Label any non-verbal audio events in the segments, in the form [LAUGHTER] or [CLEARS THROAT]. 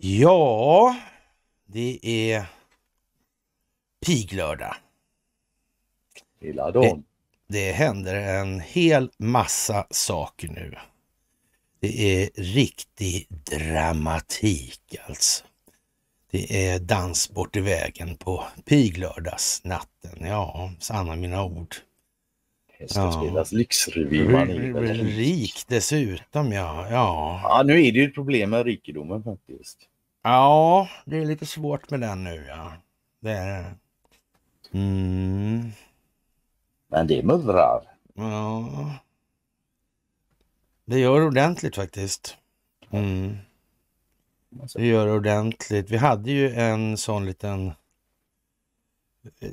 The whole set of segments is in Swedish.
Ja, det är piglördag. Det, det händer en hel massa saker nu. Det är riktig dramatik alltså. Det är dans bort i vägen på piglördagsnatten. Ja, sanna mina ord. Hästadspelas ja. lyxrevyman. Rik dessutom ja. ja. Ja, nu är det ju ett problem med rikedomen faktiskt. Ja, det är lite svårt med den nu ja. Det är Mm. Men det mullrar. Ja. Det gör ordentligt faktiskt. Mm. Alltså. Det gör ordentligt. Vi hade ju en sån liten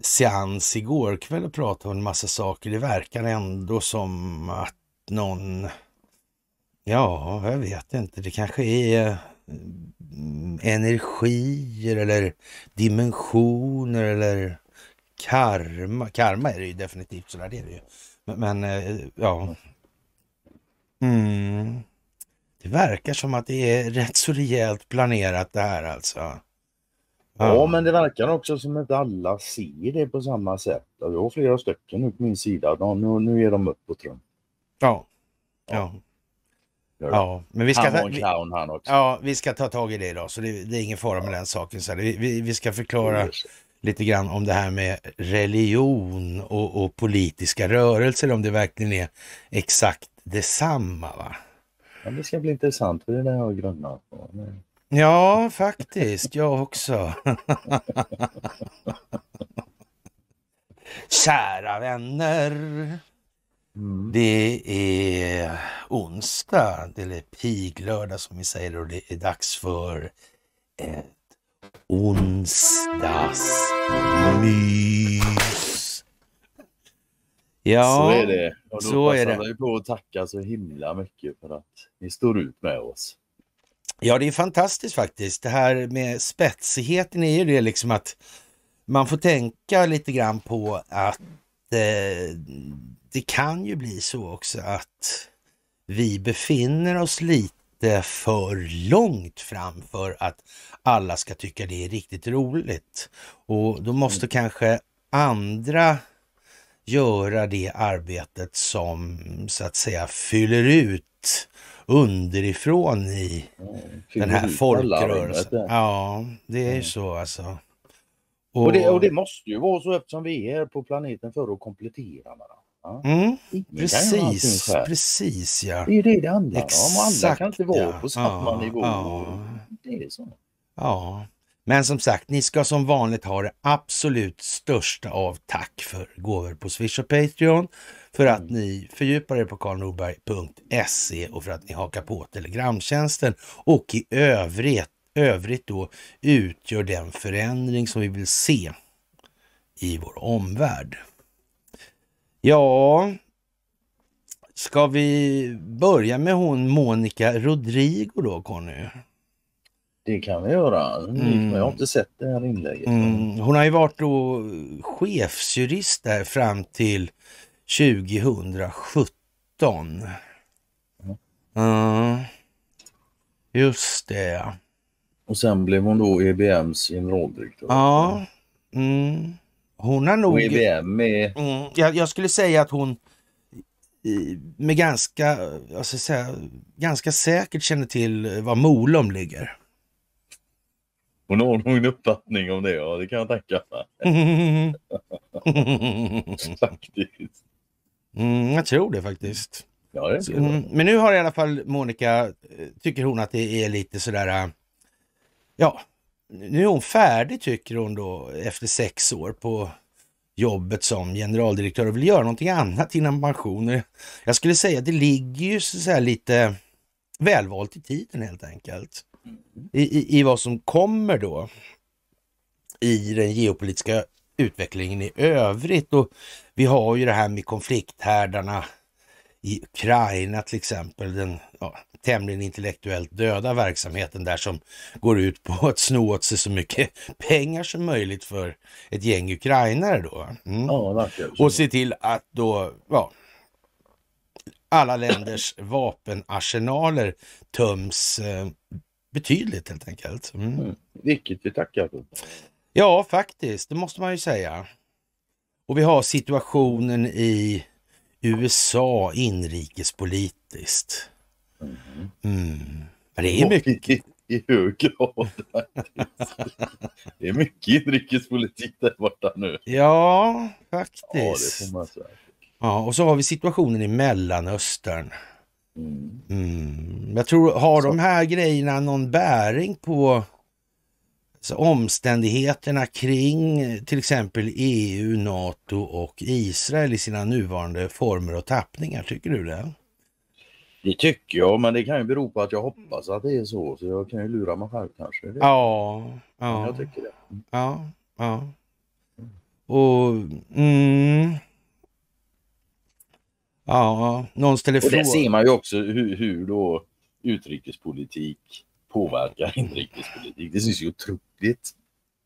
seans igår kväll och pratade om en massa saker. Det verkar ändå som att någon, ja, jag vet inte, det kanske är mm, energier eller dimensioner eller karma. Karma är det ju definitivt, så det är det ju. Men, men eh, ja. Mm. Det verkar som att det är rätt så rejält planerat det här alltså. Ja. ja, men det verkar också som att alla ser det på samma sätt. Jag har flera stycken nu på min sida. De, nu, nu är de upp på tron. Ja. ja. Ja, men vi ska han var en clown han också. Ja, vi ska ta tag i det idag, så det, det är ingen fara med den saken. Så vi, vi, vi, ska förklara lite grann om det här med religion och, och, politiska rörelser, om det verkligen är exakt detsamma. Va? Ja, det ska bli intressant, för det är det jag grunnat på. Men... Ja, faktiskt. Jag också. [LAUGHS] Kära vänner. Mm. Det är onsdag, eller piglördag som vi säger, och det är dags för ett onsdagsmys. Ja, så är det. Och då så passar är det. vi på att tacka så himla mycket för att ni står ut med oss. Ja, det är fantastiskt faktiskt. Det här med spetsigheten är ju det liksom att man får tänka lite grann på att eh, det kan ju bli så också att vi befinner oss lite för långt fram för att alla ska tycka det är riktigt roligt. Och då måste mm. kanske andra göra det arbetet som så att säga fyller ut underifrån i mm, den här folkrörelsen. ja, det är mm. så alltså. Och... Och, det, och... det, måste ju vara så eftersom vi är på planeten för att komplettera varandra. Ja. Mm, precis, precis ja. Det är ju det det handlar Exakt, om. Alla kan inte vara på samma ja, nivå. Ja. Det är så. Ja, men som sagt, ni ska som vanligt ha det absolut största av tack för gåvor på Swish och Patreon, för att ni fördjupar er på karlnorberg.se och för att ni hakar på Telegramtjänsten och i övrigt, övrigt då utgör den förändring som vi vill se i vår omvärld. Ja, ska vi börja med hon Monica Rodrigo då, Conny? Det kan vi göra. Mm. Jag har mm. inte sett det här inlägget. Mm. Hon har ju varit då chefsjurist där fram till 2017. Mm. Just det. Och sen blev hon då EBMs generaldirektör. Ja. Mm. Hon har nog... Och EBM är... Mm. Jag, jag, skulle säga att hon med ganska, jag ska säga, ganska säkert känner till var Molom ligger. Hon har någon uppfattning om det, ja det kan jag tänka mig. [LAUGHS] faktiskt. Mm, jag tror det faktiskt. Ja, det Mm, men nu har i alla fall Monica, eh, tycker hon att det är lite sådär, eh, ja, nu är hon färdig tycker hon då efter sex år på jobbet som generaldirektör och vill göra någonting annat innan pensionen. Jag skulle säga att det ligger ju så lite välvalt i tiden helt enkelt i, i, i vad som kommer då i den geopolitiska utvecklingen i övrigt. Och vi har ju det här med konflikthärdarna i Ukraina till exempel, den ja, tämligen intellektuellt döda verksamheten där som går ut på att sno åt sig så mycket [LAUGHS] pengar som möjligt för ett gäng ukrainare då. Mm. Ja, och se till att då, ja, alla länders vapenarsenaler töms eh, betydligt helt enkelt. Mm. Mm. Vilket vi tackar för. Ja, faktiskt. Det måste man ju säga. Och vi har situationen i USA inrikespolitiskt. Mm-hmm. Mm. Men det är mycket. I, hög grad. det är mycket inrikespolitik där borta nu. Ja, faktiskt. Ja, ja, och så har vi situationen i Mellanöstern. Mm. Jag tror, har så. de här grejerna någon bäring på alltså, omständigheterna kring till exempel EU, NATO och Israel i sina nuvarande former och tappningar? Tycker du det? Det tycker jag, men det kan ju bero på att jag hoppas att det är så, så jag kan ju lura mig själv kanske. Ja, ja. jag tycker det. Ja, ja. Och mm. Ja, någon ställer frågan. Och där ser man ju också hur, hur då utrikespolitik påverkar [LAUGHS] inrikespolitik. Det syns ju otroligt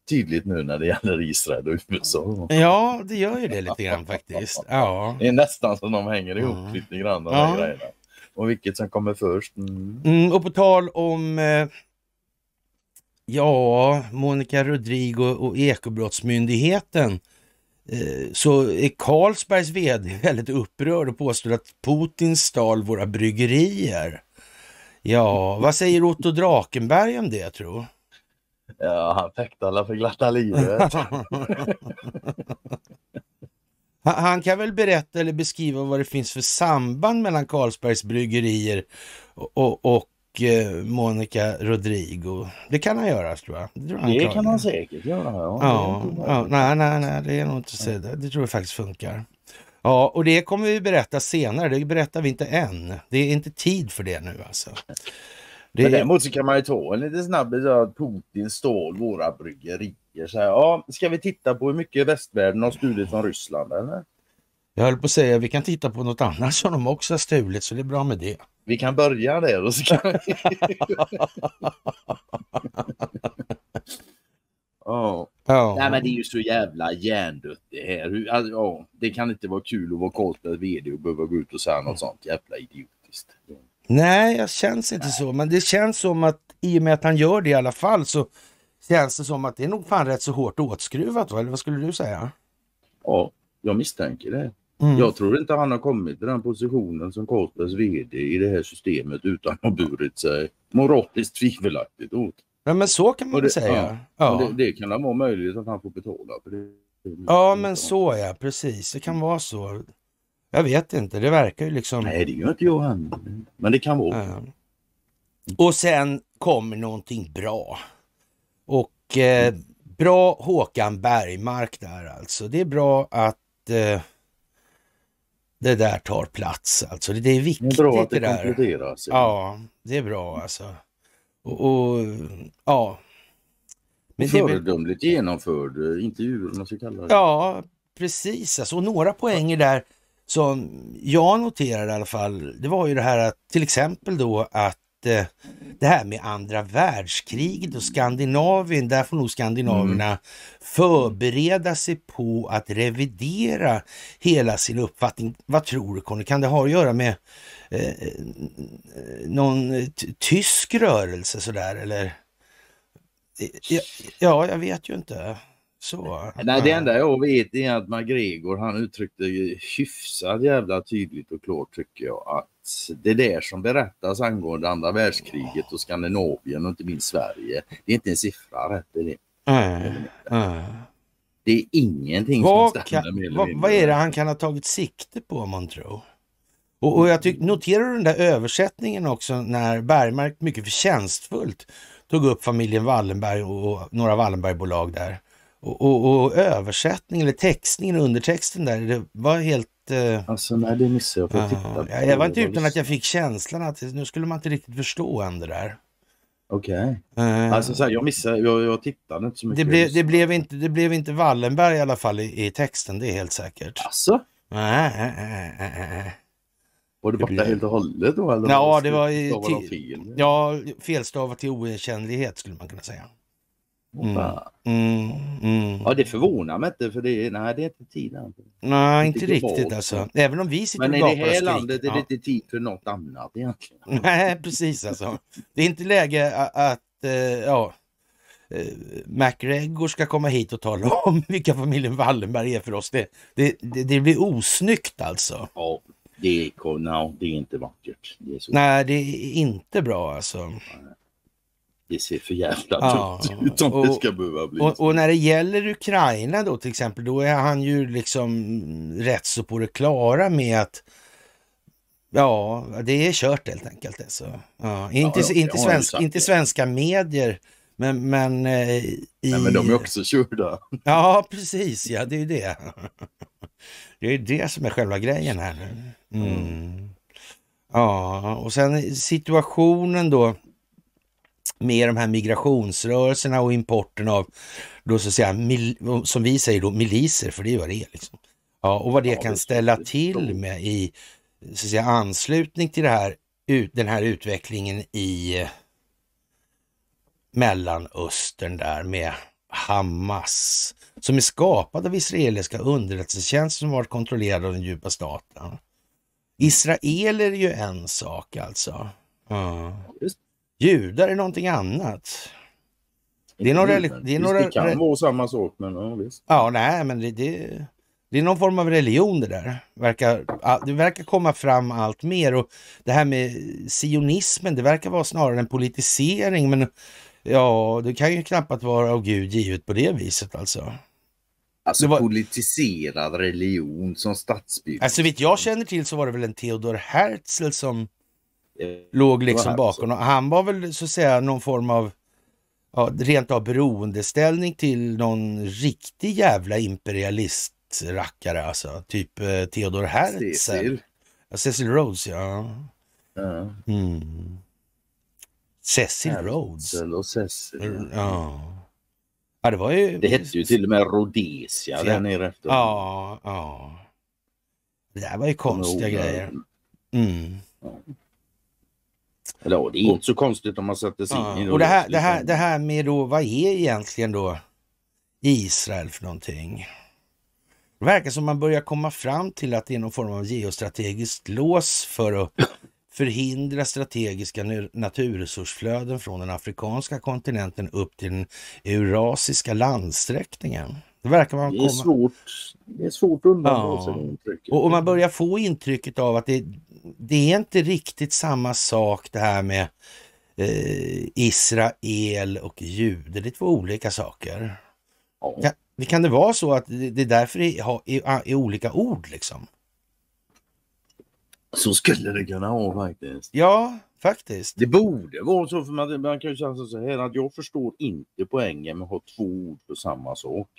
tydligt nu när det gäller Israel och USA. Ja, det gör ju det lite grann faktiskt. Ja. Det är nästan som de hänger ihop mm. lite grann de här ja. grejerna. Och vilket som kommer först. Mm. Mm, och på tal om eh, ja, Monica Rodrigo och Ekobrottsmyndigheten Eh, så är Carlsbergs VD väldigt upprörd och påstår att Putin stal våra bryggerier. Ja, vad säger Otto Drakenberg om det tror Ja, han fäktar för glatta livet. [LAUGHS] han kan väl berätta eller beskriva vad det finns för samband mellan Carlsbergs bryggerier och, och, och Eh, Monica Rodrigo. Det kan han göra tror jag. Det, tror han det kan han säkert göra. Ja, ja, ja nej, nej, nej, det är nog inte så. Det tror jag faktiskt funkar. Ja, och det kommer vi berätta senare. Det berättar vi inte än. Det är inte tid för det nu alltså. Det... Men däremot så kan man ju ta en liten snabbis att Putin stål våra bryggerier. Så här, ja, ska vi titta på hur mycket västvärlden har stulit från Ryssland eller? Jag höll på att säga vi kan titta på något annat som de också har stulit så det är bra med det. Vi kan börja där och så kan vi... oh. [LAUGHS] Oh. Nej men det är ju så jävla hjärndött det här. alltså, oh, det kan inte vara kul att vara Karlstads VD och behöva gå ut och säga något sånt jävla idiotiskt. Nej, jag känns inte Nej. så. Men det känns som att i och med att han gör det i alla fall så känns det som att det är nog fan rätt så hårt åtskruvat. Va? Eller vad skulle du säga? Ja, jag misstänker det. Mm. Jag tror inte han har kommit till den positionen som Carlsbergs VD i det här systemet utan att ha burit sig moraliskt tvivelaktigt åt. Ja, men så kan man det, väl säga. Ja, ja. Det, det, kan vara möjligt att han får betala för det. Ja, men så ja, precis. Det kan vara så. Jag vet inte, det verkar ju liksom... Nej, det gör inte jag heller. Men det kan vara. Ja. Och sen kommer någonting bra. Och eh, mm. bra Håkan Bergmark där alltså. Det är bra att eh, det där tar plats alltså. Det är viktigt det, är bra att det, det där. Ja, det är bra alltså. Och, och ja. Men Föredömligt väl... genomförd, eh, intervju. hur man ska kalla det. Ja, precis. Alltså, och några poänger där som jag noterar i alla fall, det var ju det här att till exempel då att Eh, det här med andra världskriget och Skandinavien, där får nog skandinaverna mm. förbereda sig på att revidera hela sin uppfattning. Vad tror du Conny, kan det ha att göra med eh, eh någon eh, tysk rörelse sådär eller? Ja, jag vet ju inte. Så. Nej, det enda jag vet är att McGregor han uttryckte hyfsat jävla tydligt och klart tycker jag att det där som berättas angående andra världskriget och Skandinavien och inte minst Sverige. Det är inte en siffra rätt i det. Äh, Det är ingenting vad som stämmer. Kan, vad, vad, är det han kan ha tagit sikte på Montreux? Och, och jag tyck, noterar den där översättningen också när Bergmark mycket förtjänstfullt tog upp familjen Wallenberg och, några Wallenbergbolag där. Och, och, och översättningen eller textningen, undertexten där, det var helt inte... Eh, alltså nej, det missade jag. För att titta på jag var inte utan att jag fick känslan att nu skulle man inte riktigt förstå än det där. Okej. Okay. Uh, eh. alltså så här, jag missade, jag, jag tittade inte så mycket. Det, blev, det, blev inte, det blev inte Wallenberg i alla fall i, i texten, det är helt säkert. Alltså? Nej. Uh, uh, var det borta helt och hållet då? Eller ja, det var... Till, ja, felstavat till oigenkännlighet skulle man kunna säga. Mm, mm, mm, Ja, det förvånar mig inte för det, nej, det är inte tid Nej, inte, inte riktigt alltså. Även om vi sitter Men i det här landet ja. är det inte tid för något annat egentligen. [LAUGHS] Nej, precis alltså. Det är inte läge att, eh, ja, eh, MacGregor ska komma hit och tala om [LAUGHS] vilka familjen Wallenberg är för oss. Det, det, det, det blir osnyggt alltså. Ja, det är, no, det är inte vackert. Det är Nej, det är inte bra alltså. Nej det ser för jävla ja, dumt ut om det ska behöva bli. Och, och, när det gäller Ukraina då till exempel, då är han ju liksom rätt så på det klara med att ja, det är kört helt enkelt. Alltså. Ja, inte, ja, inte, svensk, inte svenska medier, men... men i... Eh, Nej, men de är också körda. [LAUGHS] Ja, precis. Ja, det är ju det. [LAUGHS] Det är det som är själva grejen här nu. Mm. Ja, och sen situationen då med de här migrationsrörelserna och importen av, då så att säga, mil, som vi säger då, miliser, för det är vad det är. Liksom. Ja, och vad det ja, kan det ställa till med i så att säga, anslutning till det här, ut, den här utvecklingen i eh, Mellanöstern där med Hamas, som är skapad av israeliska underrättelsetjänster som varit kontrollerade av den djupa staten. Israeler är ju en sak alltså. Mm. Judar är någonting annat. Det är någon religion. Det, någon det kan vara samma sak, men ja, visst. Ja, nej, men det, det, det, är någon form av religion det där. Verkar, det verkar komma fram allt mer och det här med sionismen, det verkar vara snarare en politisering, men ja, det kan ju knappast vara av Gud givet på det viset alltså. Alltså var... politiserad religion som statsbyggnad. Alltså, så vitt jag känner till så var det väl en Theodor Herzl som låg liksom bakom. Och han var väl så att säga någon form av ja, rent av beroendeställning till någon riktig jävla imperialistrackare alltså. Typ eh, Theodor Herzl. Cecil. Rhodes ja. Mm. Cecil Herzl Rhodes. Och Cecil. Ja. ja. det var ju... Det hette ju till och med Rhodesia ja. där nere. Efter. Ja, ja. Det där var ju konstiga grejer. Mm. Ja, det är inte så konstigt om man sätter sig ja. in i och det. Här, det, här, liksom- det här med då, vad är egentligen då Israel för någonting? Det verkar som man börjar komma fram till att det är någon form av geostrategiskt lås för att förhindra strategiska naturresursflöden från den afrikanska kontinenten upp till den eurasiska landsträckningen. Det verkar man komma... Det är svårt, det är svårt att undandra ja. sig intrycket. Och, och man börjar få intrycket av att det det är inte riktigt samma sak det här med eh, Israel och judar, Det är två olika saker. Ja. Kan, det kan det vara så att det är därför det är, olika ord liksom? Så skulle det kunna vara faktiskt. Ja, faktiskt. Det borde vara så, för man, man kan ju säga så här att jag förstår inte poängen med att ha två ord för samma sak.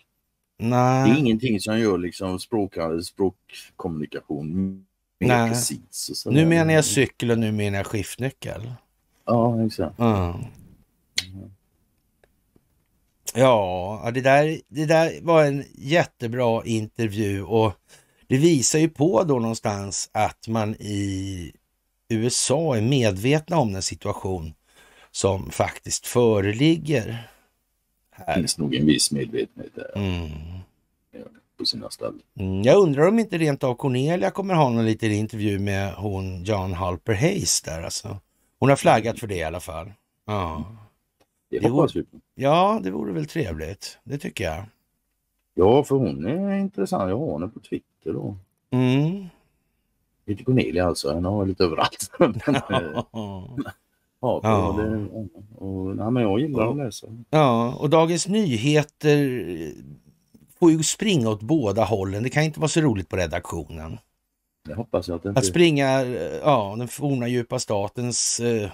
Nej. Det är ingenting som gör liksom språk, språkkommunikation Nej. Precis nu menar jag cykel och nu menar jag skiftnyckel. Ja, exakt. Mm. Ja, det där, det där var en jättebra intervju och det visar ju på då någonstans att man i USA är medvetna om den situation som faktiskt föreligger. Här. Det finns nog en viss medvetenhet där. Mm på sina ställen. Mm, jag undrar om inte rent av Cornelia kommer ha någon liten intervju med hon Jan Halper Hayes där alltså. Hon har flaggat för det i alla fall. Ja. Det, det hoppas vi på. Ja, det vore väl trevligt. Det tycker jag. Ja, för hon är intressant. Jag har henne på Twitter då. Mm. Inte Cornelia alltså, henne har jag lite överallt. [LAUGHS] Eh, ja, ja. Det, och, och, nej, men jag gillar att läsa. Ja, och Dagens Nyheter får ju springa åt båda hållen. Det kan inte vara så roligt på redaktionen. Det hoppas jag att, inte... att springa ja, den forna djupa statens eh,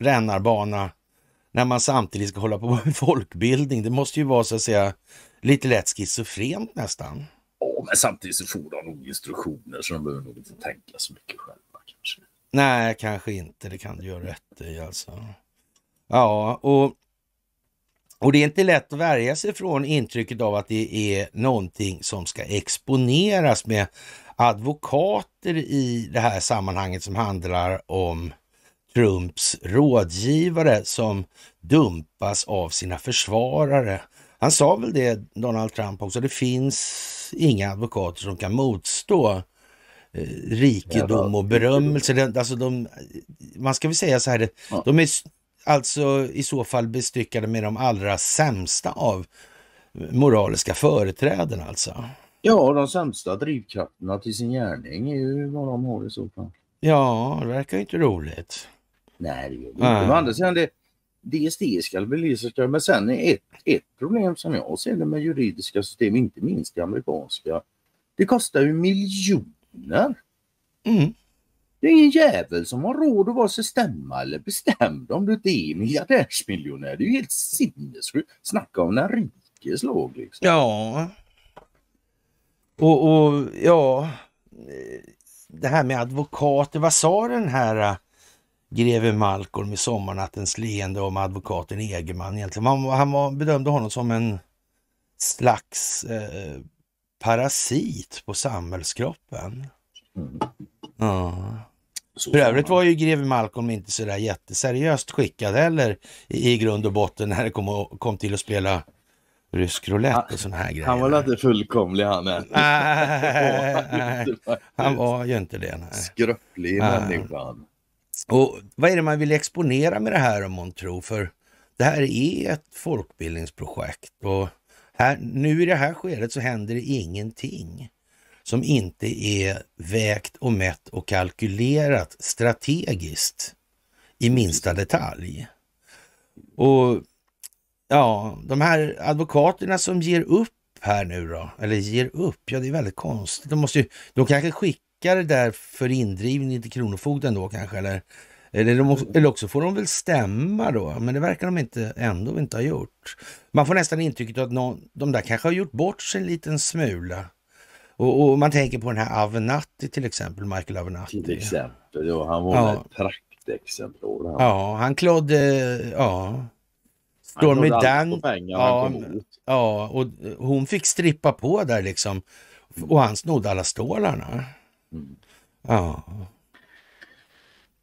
rännarbana när man samtidigt ska hålla på med [LAUGHS] folkbildning. Det måste ju vara så att säga lite lätt schizofrent nästan. Ja, men samtidigt så får de nog instruktioner så de behöver nog inte tänka så mycket själva kanske. Nej, kanske inte. Det kan du göra rätt i alltså. Ja, och och det är inte lätt att värja sig från intrycket av att det är någonting som ska exponeras med advokater i det här sammanhanget som handlar om Trumps rådgivare som dumpas av sina försvarare. Han sa väl det, Donald Trump också, det finns inga advokater som kan motstå eh, rikedom och berömmelse. Alltså de, man ska väl säga så här, de är alltså i så fall bestyckade med de allra sämsta av moraliska företräden alltså. Ja, de sämsta drivkrafterna till sin gärning är ju vad de har i så fall. Ja, det verkar ju inte roligt. Nej, det gör det inte. Men å andra sidan, det, det estetiska belyses men sen är ett, ett problem som jag ser det med juridiska system, inte minst det amerikanska, det kostar ju miljoner. Mm. Det är ingen jävel som har råd att vara sig stämma eller bestämd om du inte är miljardärsmiljonär. Det är ju helt sinnessjukt. Snacka om den rikes lag liksom. Ja. Och, och, ja, det här med advokater. Vad sa den här äh, greve Malcolm i Sommarnattens leende om advokaten Egerman egentligen? Han, han var, bedömde honom som en slags eh, parasit på samhällskroppen. Mm. Ja. För övrigt var ju greve Malcolm inte sådär jätteseriöst skickad heller i, i grund och botten när det kom, kom till att spela rysk roulette och sådana här grejer. Han var väl inte fullkomlig han än. [LAUGHS] han var ju inte det. Nej. Skröplig människa. Och vad är det man vill exponera med det här om man tror? För det här är ett folkbildningsprojekt och här, nu i det här skedet så händer det ingenting som inte är vägt och mätt och kalkylerat strategiskt i minsta detalj. Och ja, de här advokaterna som ger upp här nu då, eller ger upp, ja det är väldigt konstigt. De, måste ju, de kanske skickar det där för indrivning till Kronofogden då kanske, eller, eller, de, eller också får de väl stämma då, men det verkar de inte, ändå inte ha gjort. Man får nästan intrycket att någon, de där kanske har gjort bort sig en liten smula och, och, man tänker på den här Avenatti till exempel, Michael Avenatti. Till exempel, ja, han var ja. ett praktexemplar. Han. Ja, han klodde, ja. Stormy Dan. Ja, ja, och hon fick strippa på där liksom. Och han snodde alla stålarna. Mm. Ja.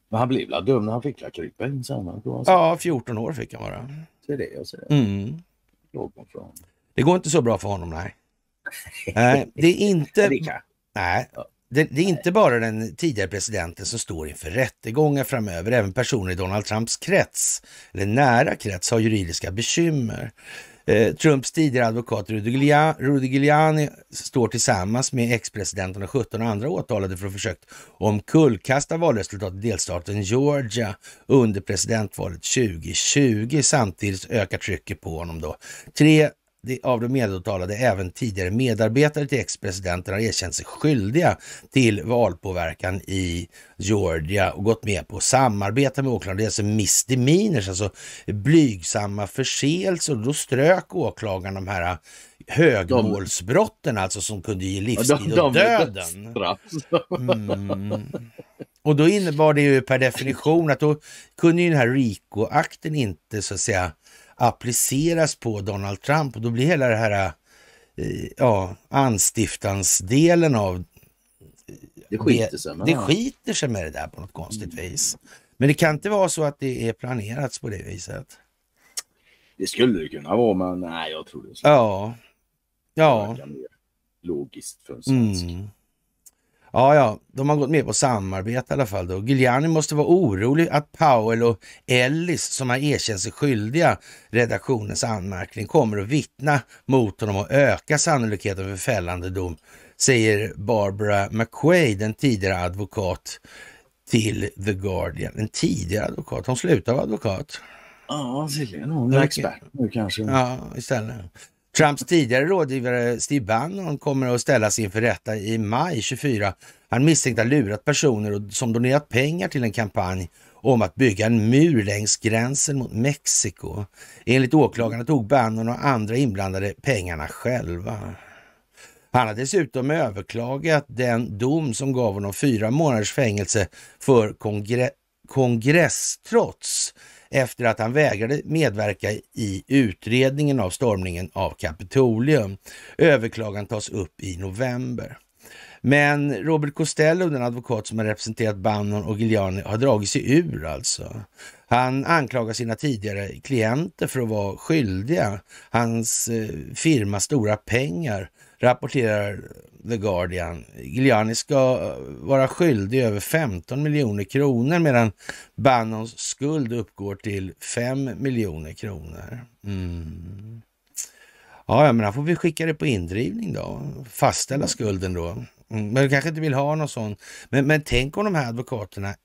Men han blev väl dum när han fick krypa in samma? Ja, 14 år fick han vara. Det Mm. Det går inte så bra för honom, nej. Nej, det är [LAUGHS] inte... Nej, det, det, är inte bara den tidigare presidenten som står inför rättegångar framöver. Även personer i Donald Trumps krets, eller nära krets, har juridiska bekymmer. Eh, Trumps tidigare advokat Rudy Giuliani, Rudy Giuliani står tillsammans med ex-presidenten och 17 andra åtalade för att försökt omkullkasta valresultatet i delstaten Georgia under presidentvalet 2020. Samtidigt ökar trycket på honom då. Tre av de medåtalade även tidigare medarbetare till ex-presidenten har erkänt sig skyldiga till valpåverkan i Georgia och gått med på att samarbeta med åklagaren. Det är alltså misdemeanors, alltså blygsamma förseelser. Då strök åklagaren de här högmålsbrotten alltså som kunde ge livstid och döden. Mm. Och då innebar det ju per definition att då kunde ju den här RICO-akten inte så att säga appliceras på Donald Trump och då blir hela det här eh, ja, anstiftansdelen av det skiter, sig med det, det skiter sig med det där på något konstigt mm. vis. Men det kan inte vara så att det är planerat på det viset. Det skulle det kunna vara, men nej, jag tror det. Är Ja. Ja. Logiskt för en svensk. Mm. Ja, ja, de har gått med på samarbete i alla fall då. Giuliani måste vara orolig att Powell och Ellis, som har erkänt sig skyldiga redaktionens anmärkning, kommer att vittna mot honom och öka sannolikheten för fällande dom, säger Barbara McQuaid, en tidigare advokat till The Guardian. En tidigare advokat, hon slutar vara advokat. Ja, tydligen. Hon är expert nu kanske. Ja, istället. Trumps tidigare rådgivare Steve Bannon kommer att ställas inför rätta i maj 24. Han misstänkt ha lurat personer som donerat pengar till en kampanj om att bygga en mur längs gränsen mot Mexiko. Enligt åklagarna tog Bannon och andra inblandade pengarna själva. Han har dessutom överklagat den dom som gav honom fyra månaders fängelse för kongre kongrestrots efter att han vägrade medverka i utredningen av stormningen av Kapitolium. Överklagan tas upp i november. Men Robert Costello, den advokat som har representerat Bannon och Giuliani, har dragit sig ur alltså. Han anklagar sina tidigare klienter för att vara skyldiga hans eh, firma stora pengar rapporterar The Guardian. Giuliani ska eh, vara skyldig över 15 miljoner kronor medan Bannons skuld uppgår till 5 miljoner kronor. Mm. Ja, men han får vi skicka det på indrivning då. Fastställa skulden då. Mm, men du kanske inte vill ha någon sån. Men, men tänk om de här advokaterna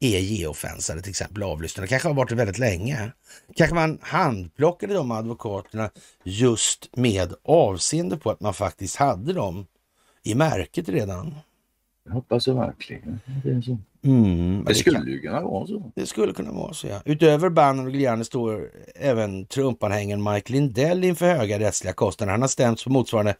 är geofensade, till exempel avlyssnade. kanske har varit det väldigt länge. Kanske man handplockade de advokaterna just med avseende på att man faktiskt hade dem i märket redan. Jag hoppas jag verkligen. Det, är så. Mm, det, det skulle kan... ju kunna vara så. Det skulle kunna vara så ja. Utöver Bannon och Giuliani står även Trumpanhängaren Mike Lindell inför höga rättsliga kostnader. Han har stämts på motsvarande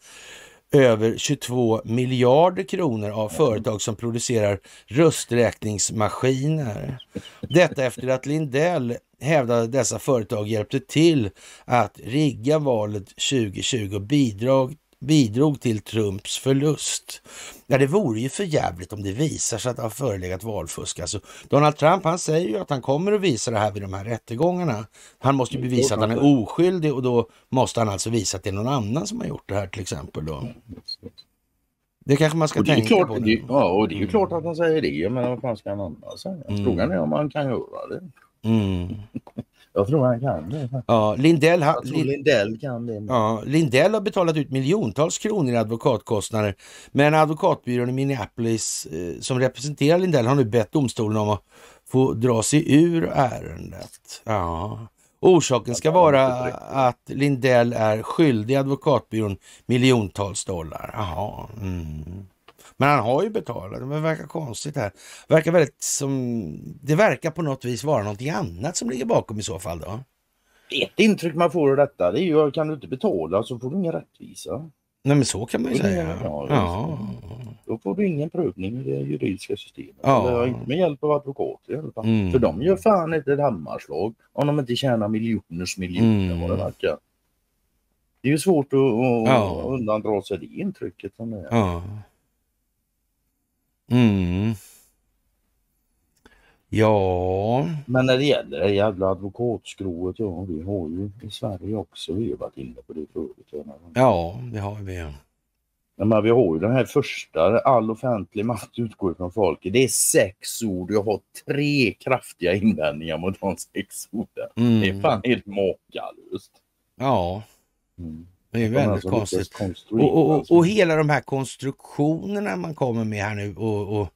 över 22 miljarder kronor av företag som producerar rösträkningsmaskiner. Detta efter att Lindell hävdade att dessa företag hjälpte till att rigga valet 2020 och bidrag bidrog till Trumps förlust. Ja, det vore ju för jävligt om det visar sig att det har förelegat valfusk. Alltså, Donald Trump han säger ju att han kommer att visa det här vid de här rättegångarna. Han måste ju bevisa att han är oskyldig och då måste han alltså visa att det är någon annan som har gjort det här till exempel. Då. Det kanske man ska tänka klart, på. Det, ja, och det är ju mm. klart att han säger det. Men vad fan ska han annars säga? Mm. Frågan är om han kan göra det. Mm. Jag tror han kan det. Ja, Lindell, ha, Lin Lindell kan det. Ja, Lindell har betalat ut miljontals kronor i advokatkostnader. Men advokatbyrån i Minneapolis eh, som representerar Lindell har nu bett domstolen om att få dra sig ur ärendet. Ja. Orsaken ska vara att Lindell är skyldig advokatbyrån miljontals dollar. Jaha. Mm. Men han har ju betalat. Men det verkar konstigt här. Det verkar väldigt som... Det verkar på något vis vara någonting annat som ligger bakom i så fall då. Ett intryck man får av detta det är ju kan du inte betala så får du ingen rättvisa. Nej men så kan man ju säga. Ja, ja. Då får du ingen prövning i det juridiska systemet. Ja. Eller inte med hjälp av advokater i alla fall. Mm. För de gör fan inte ett hammarslag om de inte tjänar miljoners miljoner mm. vad det verkar. Det är ju svårt att, att ja. undandra sig det intrycket. Som det är. Ja. Mm. Ja. Men när det gäller det jävla advokatskrået, ja vi har ju i Sverige också, vi har varit inne på det förut. Ja, det har vi. Ja. Men vi har ju den här första, all offentlig makt utgår från folket. Det är sex ord. Jag har tre kraftiga invändningar mot de sex orden. Mm. Det är mm. fan helt makalöst. Ja. Mm. Det är väldigt alltså konstigt. Och, och, och, och, hela de här konstruktionerna man kommer med här nu och,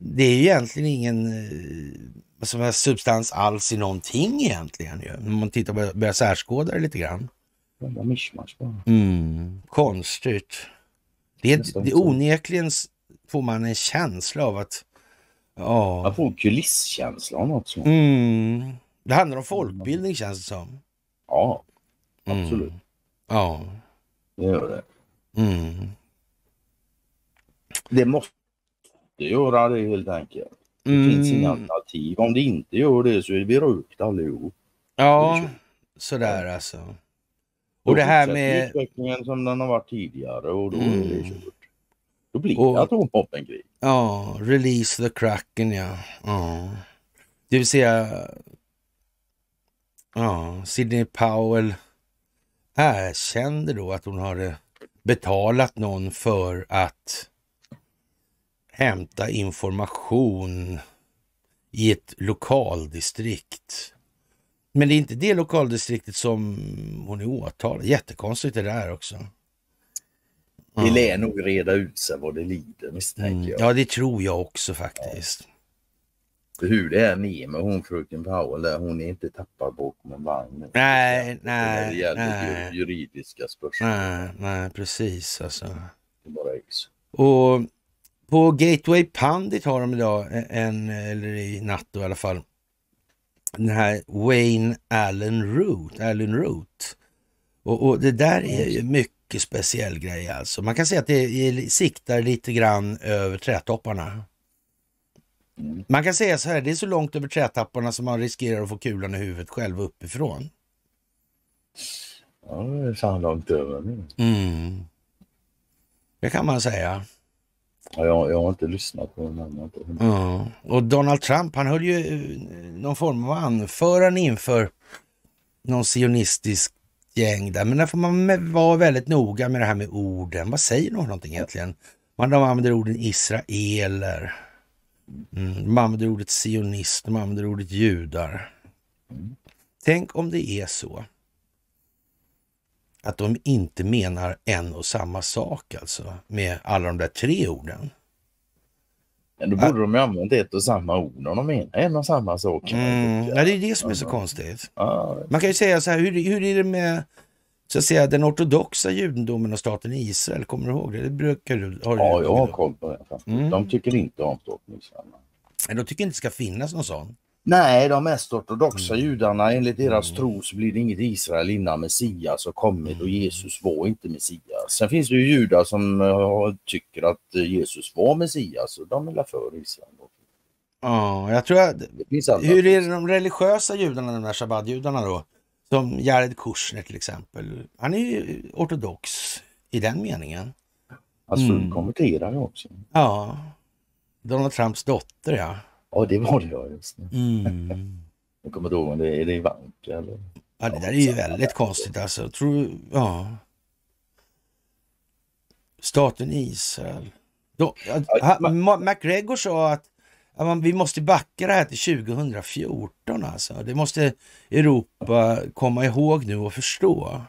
det är ju egentligen ingen eh, som alltså, substans alls i någonting egentligen. Om man tittar och börjar särskåda det lite grann. Jävla mischmasch bara. Mm, konstigt. Det är, det är onekligen får man en känsla av att... Ja. Jag får en kulisskänsla av något sånt. Mm. Det handlar om mm. folkbildning känns det som. Ja, mm. absolut. Mm. Ja. Det gör det. Mm. Det måste göra det helt enkelt. Det mm. finns inga alternativ. Om det inte gör det så är vi rökta allihop. Ja, sådär alltså. Och, och det här med... Utvecklingen som den har varit tidigare och då mm. är det mm. kört. Då blir och... det atomvapenkrig. Ja, release the cracken ja. ja. Det vill säga... Ja, Sidney Powell erkände äh, då att hon hade betalat någon för att hämta information i ett lokaldistrikt. Men det är inte det lokaldistriktet som hon är åtalad. Jättekonstigt det där också. Mm. Det lär nog reda ut sig vad det lider misstänker mm. jag. Ja, det tror jag också faktiskt hur det är ner med hon fröken Powell Hon är inte tappad bakom en vagn. Nej, nej. nej. det gäller nej. juridiska spörsmål. Nej, nej, precis alltså. Det bara är Och på Gateway Pundit har de idag en, eller i natt då, i alla fall, den här Wayne Allen Root. Allen Root. Och, och det där är ju mycket speciell grej alltså. Man kan säga att det siktar lite grann över trätopparna. Man kan säga så här, det är så långt över trätapparna som man riskerar att få kulan i huvudet själv uppifrån. Ja, det är fan långt över nu. Mm. mm. Det kan man säga. Ja, jag, jag har inte lyssnat på den. Ja. Och Donald Trump, han höll ju eh, någon form av anförande inför någon sionistisk gäng där. Men där får man vara väldigt noga med det här med orden. Vad säger de någonting egentligen? Man, använder orden israeler. Mm. Man använder ordet sionist, man använder ordet judar. Tänk om det är så att de inte menar en och samma sak alltså med alla de där tre orden. Men då borde att... Ah. de ju använda ett och samma ord om de menar en och samma sak. Mm. Ja, det är det som är så konstigt. Man kan ju säga så här, hur, hur är det med så att säga, den ortodoxa judendomen och staten Israel. Kommer du ihåg det? det brukar du, har ja, du jag har koll på det. Mm. De tycker inte om staten Israel. de tycker inte det ska finnas någon sån. Nej, de mest ortodoxa mm. judarna enligt deras mm. tro så blir det inget Israel innan Messias har kommit och mm. Jesus var inte Messias. Sen finns det ju judar som uh, tycker att eh, Jesus var Messias och de är för Israel. Ja, jag tror att... Hur är det de religiösa judarna, de där shabbat-judarna då? Som Jared Kushner till exempel. Han är ju ortodox i den meningen. Alltså mm. ju också. Ja. Donald Trumps dotter ja. Ja det var det ja just det. Mm. [LAUGHS] Jag kommer ihåg är det Ivanka eller? Ja det där är ju väldigt konstigt alltså. Tror, ja. Staten Israel. Då, ja, McGregor sa att vi måste backa det här till 2014 alltså. Det måste Europa komma ihåg nu och förstå.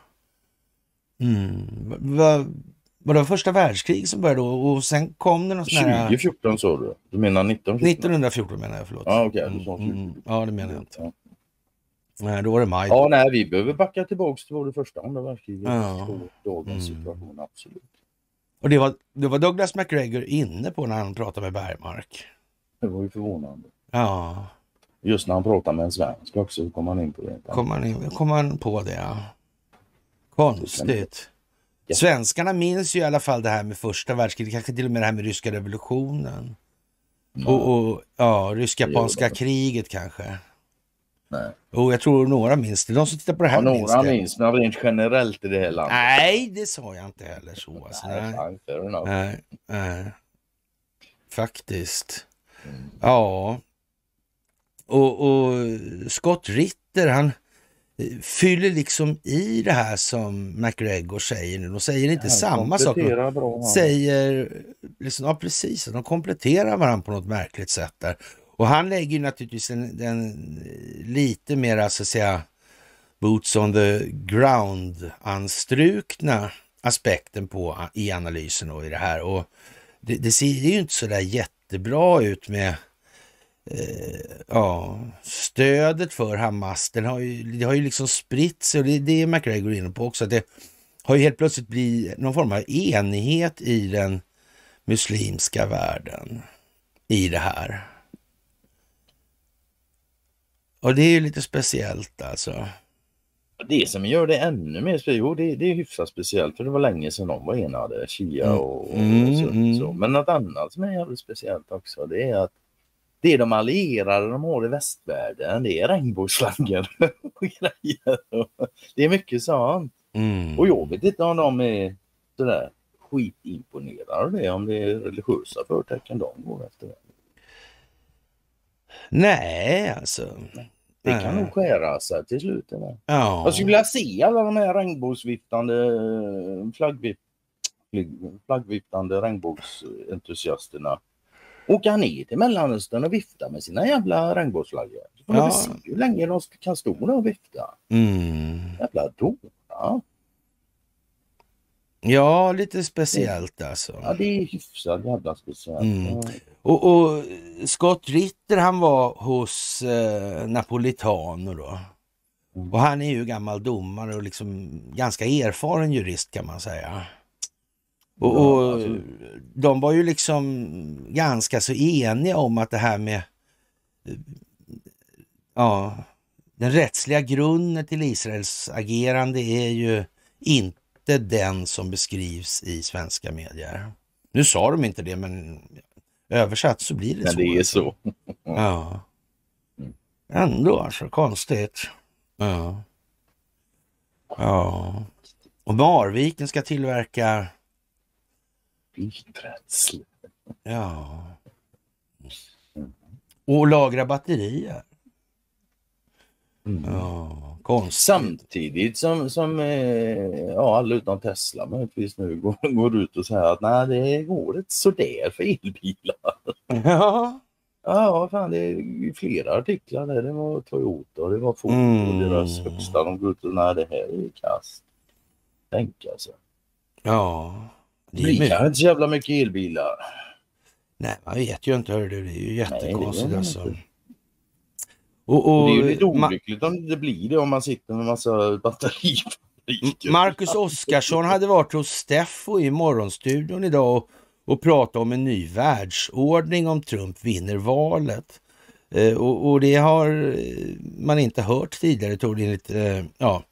Mm. var det första världskriget som började då och sen kom det någon sån 2014 sa du? Du menar 1914? 1914 menar jag, förlåt. Ja, Okay. Mm, ja, det menar jag inte. Nej, då var det maj. Ja, nej, vi behöver backa tillbaka till både första och andra världskriget ja. dagens mm. situation, absolut. Och det var, det var Douglas McGregor inne på när han pratade med Bergmark. Det var ju förvånande. Ja. Just när han pratar med en svensk också hur kom han in på det. Kom han, in, kom han på det ja. Konstigt. Ja. Svenskarna minns ju i alla fall det här med första världskriget, kanske till och med det här med ryska revolutionen. Mm. Och, och, ja, rysk-japanska kriget kanske. Nej. Och jag tror några minns det. De som tittar på det här ja, några minns Några minns, men rent generellt i det här landet. Nej, det sa jag inte heller så. Alltså, nej, nej. nej. nej. Faktiskt. Ja, och, och Scott Ritter han eh, fyller liksom i det här som McGregor säger nu. De säger inte ja, samma sak. De säger, liksom, ja precis, de kompletterar varandra på något märkligt sätt där. Och han lägger ju naturligtvis en, en eh, lite mer, så att säga, boots on the ground-anstrukna aspekten på eh, i analysen och i det här. Och det, det, ser, ju inte så där jätte jättebra ut med eh, ja, stödet för Hamas. Den har ju, det har ju liksom spritt sig och det, det är McGregor inne på också. det har ju helt plötsligt blivit någon form av enighet i den muslimska världen i det här. Och det är ju lite speciellt alltså. Det som gör det ännu mer speciellt, jo det, det, är hyfsat speciellt för det var länge sedan de var enade, Chia mm. och, mm, så, mm. så, Men något annat som är jävligt speciellt också det är att det är de allierade de har i västvärlden, det är regnbågsflaggor [LAUGHS] och grejer. Det är mycket sånt. Mm. Och jag vet inte om de är sådär skitimponerade av det, om det är religiösa förtecken de går efter. Nej, alltså. Nej. Det kan nog skära sig till slut. Ja. Jag skulle vilja se alla de här regnbågsviftande eh, flaggvift, flaggviftande regnbågsentusiasterna åka ner till Mellanöstern och vifta med sina jävla regnbågsflaggor. Så får ja. se hur länge de kan stå där och vifta. Mm. Jävla dårar. Ja, lite speciellt alltså. Ja, det är hyfsat jävla speciellt. Mm. Och, och, Scott Ritter han var hos eh, Napolitano då. Mm. Och han är ju gammal domare och liksom ganska erfaren jurist kan man säga. Och, och, alltså- de var ju liksom ganska så eniga om att det här med ja, den rättsliga grunden till Israels agerande är ju inte inte den som beskrivs i svenska medier. Nu sa de inte det, men översatt så blir det men så. Men det är alltså. så. [LAUGHS] ja. Ändå alltså, konstigt. Ja. Ja. Och Marviken ska tillverka... Bilbränsle. Ja. Och lagra batterier. Mm. konstigt. Samtidigt som, som eh, ja, alla utan Tesla möjligtvis nu går, [LAUGHS] går ut och säger att nej, det går inte sådär för elbilar. [LAUGHS] Ja. Ja, fan, det är flera artiklar där. Det var Toyota och det var Ford mm. och deras högsta. De går ut och nej, det här är kast. Tänk alltså. Ja. Det blir mycket... kanske inte så jävla mycket elbilar. Nej, man vet ju inte. Hörde. Det är ju jättekonstigt. Nej, alltså. Och, och, det är ju lite olyckligt om det blir det om man sitter med massa batterifabriker. Marcus Oskarsson hade varit hos Steffo i Morgonstudion idag och, och pratat om en ny världsordning om Trump vinner valet. Eh, och, och, det har eh, man inte hört tidigare, tror det enligt eh, ja,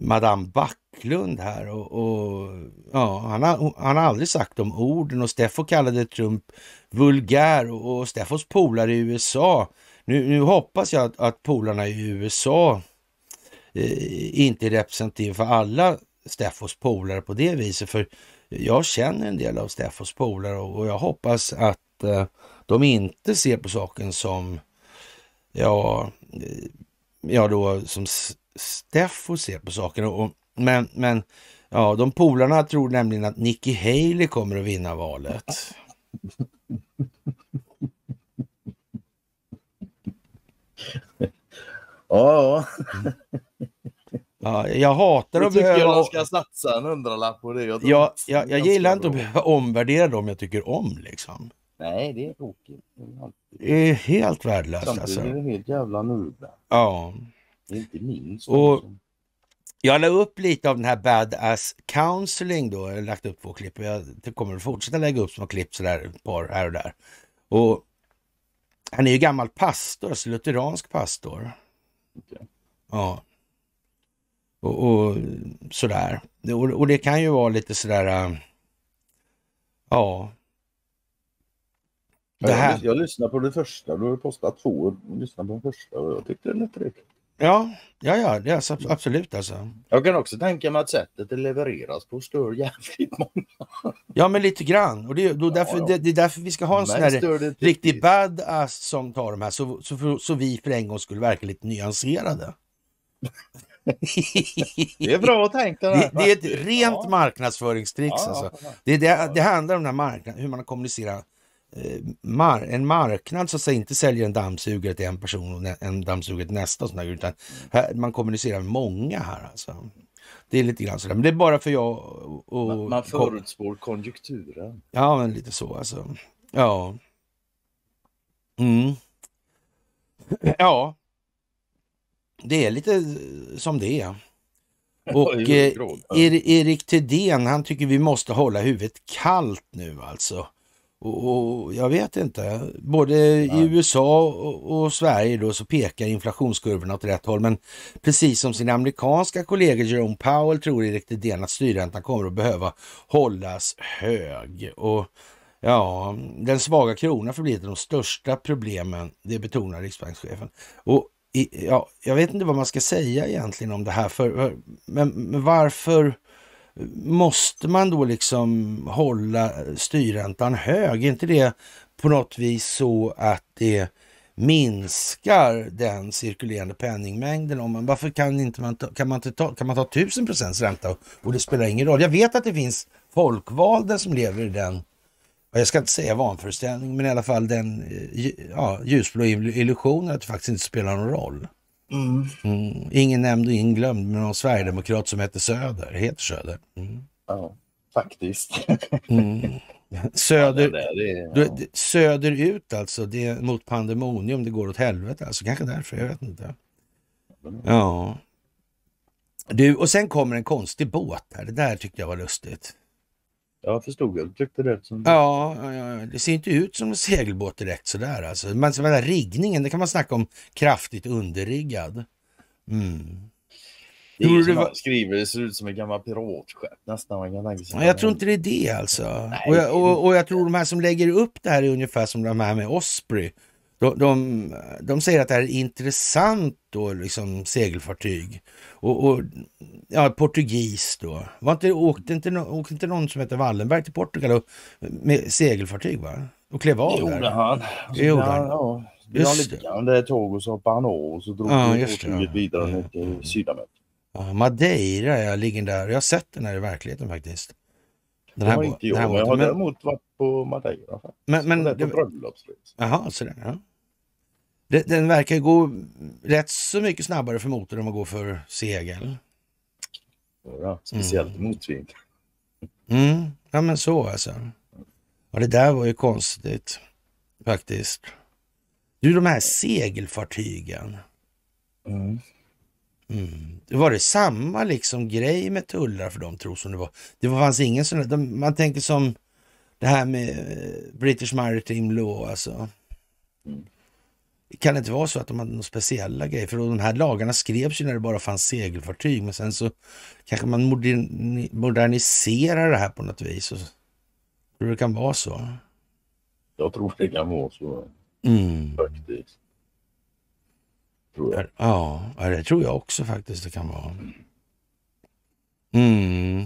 Madame Backlund här. Och, och ja, han, har, han har aldrig sagt de orden och Steffo kallade Trump vulgär och, och Steffos polare i USA nu, nu hoppas jag att, att polarna i USA eh, inte är representativa för alla Steffos polare på det viset, för jag känner en del av Steffos polare och, och, jag hoppas att eh, de inte ser på saken som, ja, eh, ja då som Steffo ser på saken. Och, men, men ja, de polarna tror nämligen att Nikki Haley kommer att vinna valet. [LAUGHS] Ja, ja. ja jag hatar att behöva... Jag tycker de ska satsa en hundralapp på det. Jag, ja, jag, jag gillar inte att behöva omvärdera dem jag tycker om liksom. Nej, det är tokigt. Det är helt värdelöst Samtidigt alltså. är det helt jävla nudda. Ja. Det är Inte minst. Och jag la upp lite av den här Badass Counseling då. Jag har lagt upp två klipp och jag kommer att fortsätta lägga upp små klipp sådär ett par här och där. Och han är ju gammal pastor, alltså lutheransk pastor. Ja. Och, och sådär. Och, och, det kan ju vara lite sådär, äh, ja. Det här. Jag, jag lyssnade på det första, du har postat två, lyssnade på den första och jag tyckte det lät trevligt. Ja, ja, ja det absolut alltså. Jag kan också tänka mig att sättet det levereras på stör jävligt många. Ja, men lite grann. Och det, är, då därför, ja, Det, det, är därför vi ska ha en men sån här riktig badass som tar de här så, så, så, så vi för en gång skulle verka lite nyanserade. det är bra att tänka det, det, är ett rent ja. marknadsföringstrix. Alltså. Det, det, det handlar om den marknaden, hur man kommunicerar Eh, mar en marknad så att säga inte säljer en dammsugare till en person och en dammsugare till nästa. Och sådär, utan här, man kommunicerar med många här alltså. Det är lite grann sådär, men det är bara för jag och... Man, man förutspår konjunkturen. Ja, men lite så alltså. Ja. Mm. Ja. Det är lite eh, som [LAUGHS] det är. Och eh, Erik Thedéen, han tycker vi måste hålla huvudet kallt nu alltså. Och, jag vet inte. Både Nej. i USA och, och, Sverige då så pekar inflationskurvorna åt rätt håll. Men precis som sin amerikanska kollega Jerome Powell tror Erik Thedéen att styrräntan kommer att behöva hållas hög. Och ja, den svaga kronan förblir ett av de största problemen, det betonar riksbankschefen. Och i, ja, jag vet inte vad man ska säga egentligen om det här, för, men, men varför måste man då liksom hålla styrräntan hög? Är inte det på något vis så att det minskar den cirkulerande penningmängden. Om man, varför kan, inte man ta, kan, man ta, kan man ta 1000 procents ränta och det spelar ingen roll? Jag vet att det finns folkvalda som lever i den, jag ska inte säga vanföreställning, men i alla fall den eh, ja, ljusblå illusionen att det faktiskt inte spelar någon roll. Mm. mm. Ingen nämnd och ingen glömd, men någon sverigedemokrat som heter Söder, heter Söder. Mm. Ja, faktiskt. [LAUGHS] Mm. Söder, ja, det där, det är, ja. du, söderut alltså, det är mot pandemonium, det går åt helvete alltså. Kanske därför, jag vet inte. Ja. Du, och sen kommer en konstig båt här. Det där tyckte jag var lustigt. Jag förstod, jag tyckte det. Som... Ja, det ser inte ut som en segelbåt direkt sådär alltså. Men så den riggningen, det kan man snacka om kraftigt underriggad. Mm. Det är som han skriver, det ser ut som ett gammalt piratskepp nästan. Man kan tänka sig jag tror inte det är det alltså. Nej, och, jag, och, och jag tror de här som lägger upp det här är ungefär som de här med Osprey de, de, säger att det här är intressant då, liksom segelfartyg. Och, och ja, portugis då. Var inte, åkte, inte, åkte inte någon som hette Wallenberg till Portugal och, med segelfartyg va? Och klev av jo, där? Det han. Alltså, gjorde han. Ja, just det. Han det tåg och så hoppade han av och så drog ja, tåget vidare ja. till eh, Sydamerika. Madeira ja, ligger där. Jag har sett den här i verkligheten faktiskt. det har inte jag, men jag har däremot varit på Madeira. Faktiskt. Men, men, det var på bröllopsresa. Jaha, sådär. Ja. Det, den verkar gå rätt så mycket snabbare för motor än vad går för segel. Ja, speciellt mm. motvind. Mm. Ja men så alltså. Ja, det där var ju konstigt faktiskt. Du, de här segelfartygen. Mm. Mm. var det samma liksom grej med tullar för dem tror som det var. Det fanns ingen sån de, man tänker som det här med eh, British Maritime Law alltså. Mm kan det inte vara så att de hade några speciella grejer? För de här lagarna skrevs ju när det bara fanns segelfartyg, men sen så kanske man moderniserar det här på något vis. Och, tror det kan vara så? Jag tror det kan vara så. Mm. Faktiskt. Tror jag. Ja, det tror jag också faktiskt det kan vara. Mm.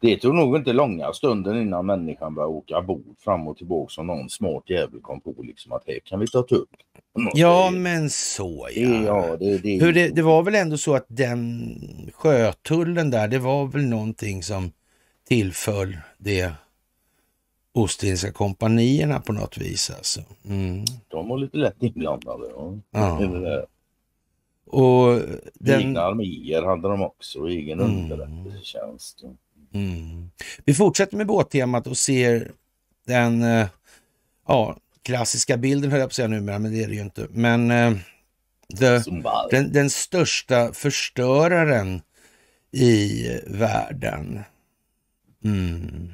Det tog nog inte långa stunden innan människan började åka bord fram och tillbaka som någon smart jävel kom på liksom att här kan vi ta upp. Ja det, men så ja. Det, ja det, det, Hur det, det var väl ändå så att den sjötullen där, det var väl någonting som tillföll det Ostindiska kompanierna på något vis alltså. Mm. De var lite lätt inblandade. Ja. ja. Och den... Egna arméer hade de också, egen mm. underrättelsetjänst. Mm. Vi fortsätter med båttemat och ser den eh, ja, klassiska bilden, höll jag på att säga numera, men det är det ju inte. Men eh, the, den, den största förstöraren i världen. Mm.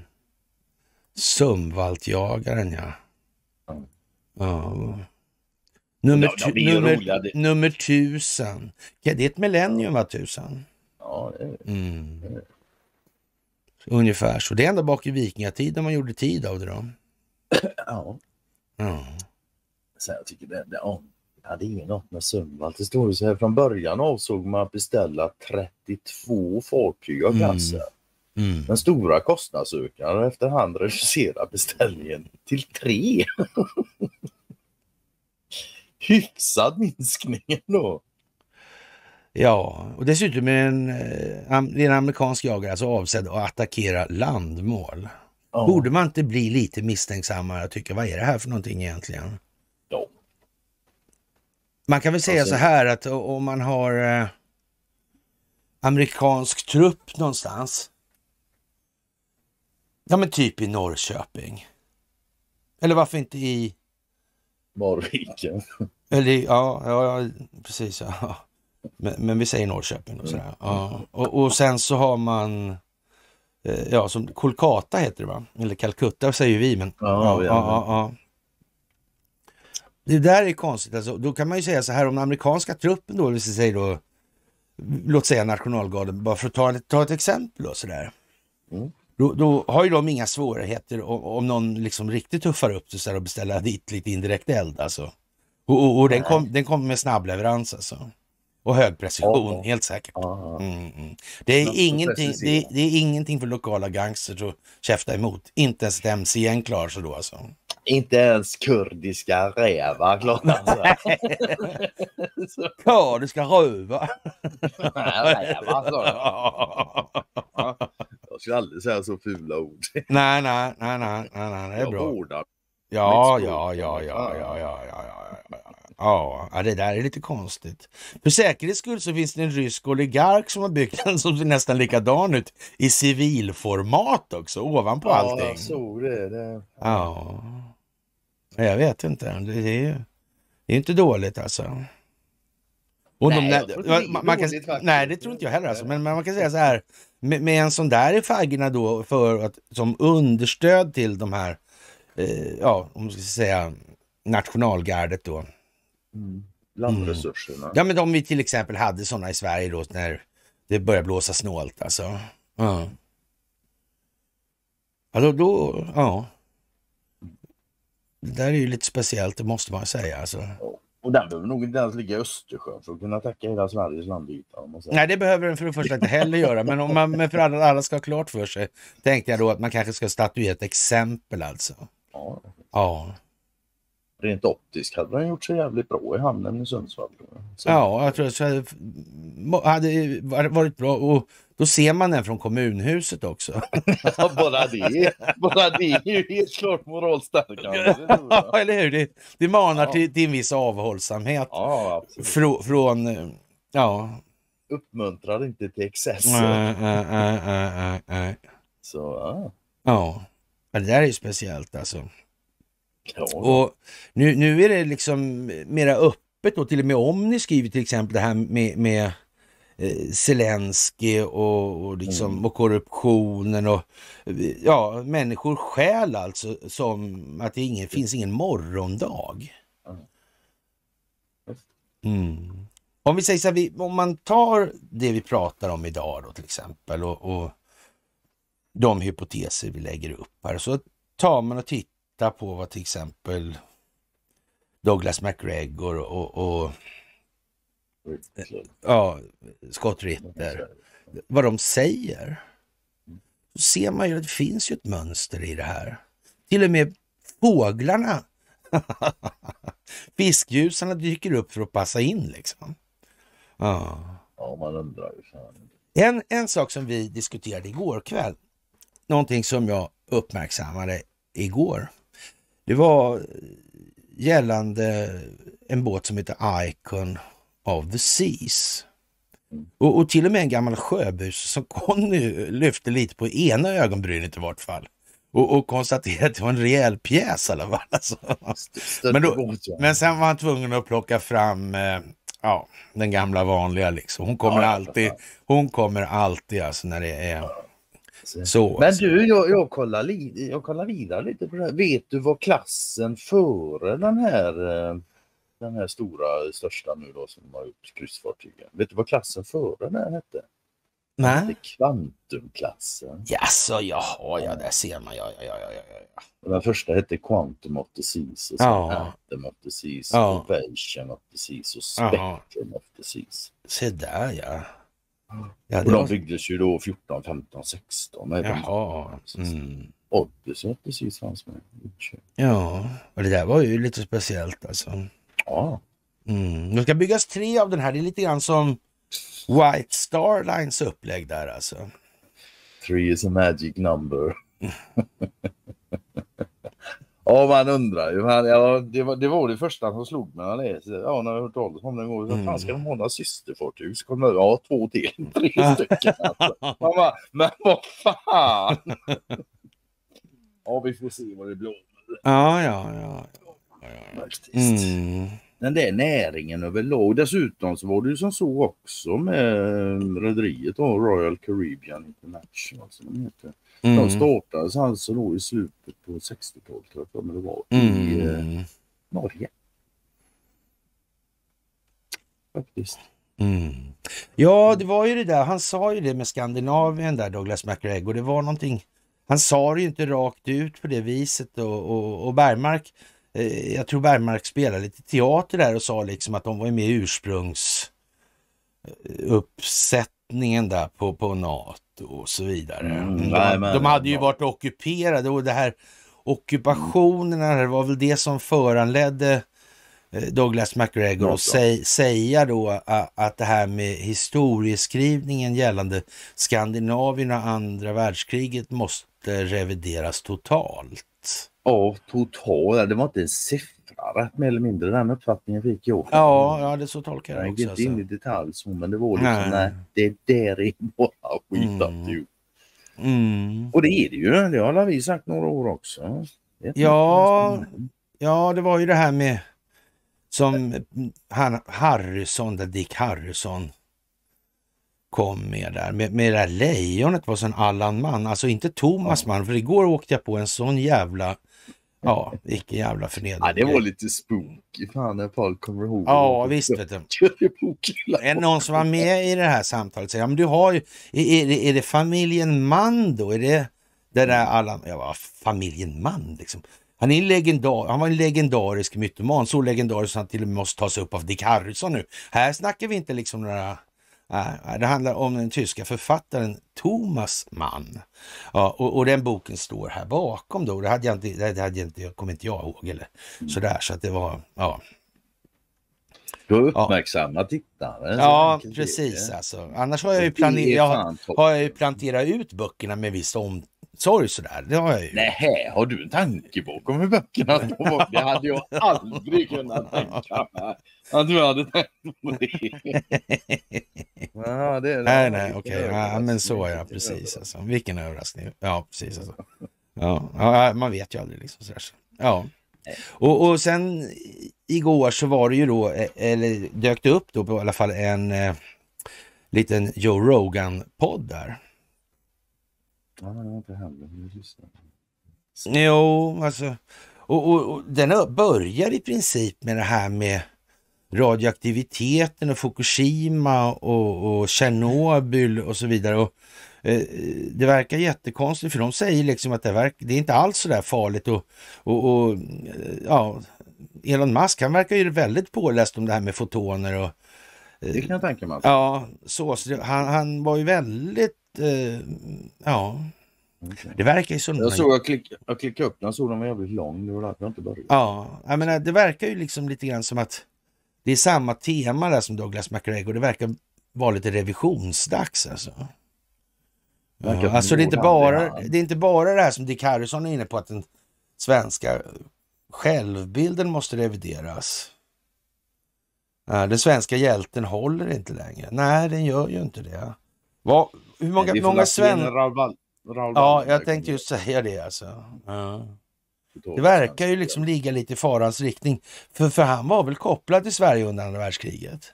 Sumvaltjagaren ja. ja. Nummer, tu, nummer, nummer tusen. Ja, det är ett millennium va Tusen. Ja, det är det. Mm. Ungefär så. Det är ända bak i vikingatiden man gjorde tid av det då. [CLEARS THROAT] Ja. ja. Så jag tycker det, det, ja, hade ingen med Sundvall till stor så här från början avsåg man att beställa 32 fartyg av gasser. Mm. Mm. Den stora kostnadsökningen och efterhand reducerade beställningen till tre. [LAUGHS] Hyfsad minskning då. Ja, och dessutom är en, eh, det är en amerikansk jagare alltså avsedd att attackera landmål. Ja. Borde man inte bli lite misstänksammare och tycka vad är det här för någonting egentligen? Ja. Man kan väl säga alltså... så här att om man har eh, amerikansk trupp någonstans. Ja men typ i Norrköping. Eller varför inte i... Marviken. Eller ja, ja, ja precis. Ja. Men, men vi säger Norrköping och mm. sådär. Ja. Och, och sen så har man eh, ja, som Kolkata heter det va? Eller Calcutta säger vi, men ja, ja, ja, Det där är konstigt. Alltså, då kan man ju säga så här om den amerikanska truppen då, vi säger då, låt säga nationalgarden, bara för att ta, ta ett exempel då sådär. Mm. Då, då, har ju de inga svårigheter om, om någon liksom riktigt tuffar upp det så och beställer dit lite indirekt eld alltså. Och, och, och den kommer kom med snabbleverans alltså. Och hög precision, ja. helt säkert. Mm, mm. Det, är ingenting, det, är, det är ingenting för lokala gangsters att käfta emot. Inte ens ett igen klarar sig då alltså. Inte ens kurdiska rävar klarar sig. [LAUGHS] kurdiska rövar. [LAUGHS] jag. skulle aldrig säga så fula ord. nej, nej, nej, nej, nej, nej, det är bra. Jag Ja, ja, ja, ja, ja, ja, ja, ja. Ja, ja, det där är lite konstigt. För säkerhets skull så finns det en rysk oligark som har byggt den som ser nästan likadan ut i civilformat också, ovanpå ja, allting. Ja, jag såg det. det... Ja. ja. Jag vet inte. Det är, det är inte dåligt alltså. Och nej, de, jag tror inte man, man kan, nej, det tror inte jag heller. Alltså. Men, men man kan säga så här, med, med en sån där i faggorna då, för att, som understöd till de här Eh, ja, om man ska säga nationalgardet då. Mm. Landresurserna. Mm. Ja, men om vi till exempel hade sådana i Sverige då när det börjar blåsa snålt alltså. Ja. Alltså då, ja. Det där är ju lite speciellt, det måste man säga alltså. Och den behöver nog inte ens ligga i Östersjön för att kunna täcka hela Sveriges landyta. Nej, det behöver den för det första inte heller göra. Men, om man, men för alla, alla ska ha klart för sig, tänkte jag då att man kanske ska statuera ett exempel alltså. Ja. ja. Rent optiskt hade han gjort sig jävligt bra i hamnen i Sundsvall. Så. Ja, jag tror att det hade varit bra. Och då ser man den från kommunhuset också. [LAUGHS] bara det. Bara det är ju helt klart moralstarkare. ja, eller hur? Det, det manar ja. till, till en viss avhållsamhet. Ja, Frå, från, eh, ja. Uppmuntrar inte till excesser. Äh, äh, äh, så, ja. ja. Ja, det där är ju speciellt alltså. Ja. Och nu, nu är det liksom mera öppet då, till och med om ni skriver till exempel det här med, med eh, Zelensky och, och, liksom, mm. och korruptionen och ja, människor skäl alltså som att det ingen, finns ingen morgondag. Mm. Om vi säger så här, vi, om man tar det vi pratar om idag då till exempel och, och de hypoteser vi lägger upp här. Så tar man och tittar på vad till exempel Douglas McGregor och, och, ja, Scott Ritter, vad de säger. Då ser man ju att det finns ju ett mönster i det här. Till och med fåglarna, [LAUGHS] fiskljusarna dyker upp för att passa in liksom. Ja, ja man undrar ju. En, en sak som vi diskuterade igår kväll någonting som jag uppmärksammade igår. Det var gällande en båt som heter Icon of the Seas. Och, och till och med en gammal sjöbus som Conny lyfte lite på ena ögonbrynet i vart fall. Och, och konstaterade att det var en rejäl pjäs i alla fall. Alltså. Men, då, men sen var han tvungen att plocka fram eh, ja, den gamla vanliga liksom. Hon kommer alltid, hon kommer alltid alltså när det är så, Men du, jag, jag, kollar li, jag kollar vidare lite på det här. Vet du vad klassen före den här, eh, den här stora, största nu då som har gjort kryssfartygen. Vet du vad klassen före den här hette? Nej. Det Kvantumklassen. Jaså, jaha, ja där ser man. Ja, ja, ja, ja, ja. Den första hette Quantum of Disease och sen ja. Atom of Disease, ja. Ovation of Disease och Spectrum ja. of Disease. Se där ja. Ja, och de var... byggdes ju då 14, 15, 16. Med Jaha. Mm. Odyssey precis fanns med. Ja, och det där var ju lite speciellt alltså. Ja. Mm. Det ska byggas tre av den här. Det är lite grann som White Star Lines upplägg där alltså. Three is a magic number. [LAUGHS] Ja, man undrar ju. Ja, det, var, det var det första som slog mig när jag läste. Ja, när jag hört talas om den gången. Mm. Fan, ska mm. de ha några systerfartyg? Så kom det, ja, två till. [LAUGHS] Tre stycken alltså. bara, men vad fan! ja, vi får se vad det blir. Ja, ja, ja. ja, ja. Mm. Den där näringen överlag. Dessutom så var det ju som så också med rederiet Royal Caribbean International som de heter. Mm. De startades alltså då i slutet på 60-talet tror jag men det var i mm. eh, Norge. Faktiskt. Mm. Ja, det var ju det där. Han sa ju det med Skandinavien där, Douglas McGregor. Det var någonting. Han sa det ju inte rakt ut på det viset och, och, och Bergmark. Eh, jag tror Bergmark spelade lite teater där och sa liksom att de var med i ursprungsuppsättningen eh, där på, på NAT och så vidare. Mm, de, nej, men, de, hade ju varit ockuperade och det här ockupationerna, det var väl det som föranledde eh, Douglas McGregor att sä, säga då att det här med historieskrivningen gällande Skandinavien och andra världskriget måste revideras totalt. Ja, totalt. Det var inte en siffra förklarat mer eller mindre. Den uppfattningen fick jag. Ja, ja det så tolkar jag, jag också. Jag gick inte alltså. in i detalj så, men det var liksom nej, nej det där är bara skitat mm. Mm. Och det är det ju. Det har vi sagt några år också. Ja, ja, det var ju det här med som han, Harrison, där Dick Harrison kom med där, med, med det där lejonet var sån Allan Mann, alltså inte Thomas Mann, för igår åkte jag på en sån jävla Ja, vilken jävla förnedring. Ja, det var lite spooky. Fan, när folk kommer ihåg. Ja, visst vet du. Är det någon som var med i det här samtalet säger, ja men du har ju, är, det, är det familjen Mann då? Är det det där alla, ja familjen Mann liksom. Han, är legendar, han var en legendarisk mytoman, så legendarisk att han till och med måste tas upp av Dick Harrison nu. Här snackar vi inte liksom några Äh, äh, det handlar om den tyska författaren Thomas Mann. Ja, och, och den boken står här bakom då. Det hade jag inte, det hade jag inte, jag kommer inte jag ihåg eller sådär så att det var, ja. Du har uppmärksammat tittaren. Ja, precis alltså. Annars har jag ju, planerat jag har, jag ju planterat ut böckerna med viss omsorg sådär. Det har jag ju. Nej, har du en tanke bakom hur böckerna står? Det hade jag aldrig kunnat tänka mig. Ja, du hade tänkt på det. Aha, [LAUGHS] det, nej, nej, okej. Okay. Ja, men så ja, precis. Alltså. Vilken överraskning. Ja, precis. Alltså. Ja. ja, man vet ju aldrig liksom. Sådär. Ja. Och, och sen igår så var det ju då, eh, eller dök det upp då på i alla fall en eh, liten Joe Rogan-podd där. Ja, det var inte heller. Jo, alltså. Och, och, och den börjar i princip med det här med radioaktiviteten och Fukushima och, och Tjernobyl och så vidare. Och, eh, det verkar jättekonstigt för de säger liksom att det, verk, det är inte alls så där farligt och, och, och eh, ja, Elon Musk han verkar ju väldigt påläst om det här med fotoner och eh, det kan jag tänka mig. Ja, så, så han, han var ju väldigt, eh, ja, det verkar ju som... Jag såg att klick, jag klickade upp den, jag såg den var jävligt lång, det var jag inte började. Ja, jag menar, det verkar ju liksom lite grann som att det är samma tema där som Douglas McGregor. Det verkar vara lite revisionsdags alltså. Ja, alltså det är, inte bara, det är inte bara det här som Dick Harrison är inne på att den svenska självbilden måste revideras. Den svenska hjälten håller inte längre. Nej, den gör ju inte det. Vad, hur många, många svenskar... Ja, jag tänkte just säga det alltså. Ja. Det verkar ju liksom ligga lite i farans riktning. För, för han var väl kopplad till Sverige under andra världskriget?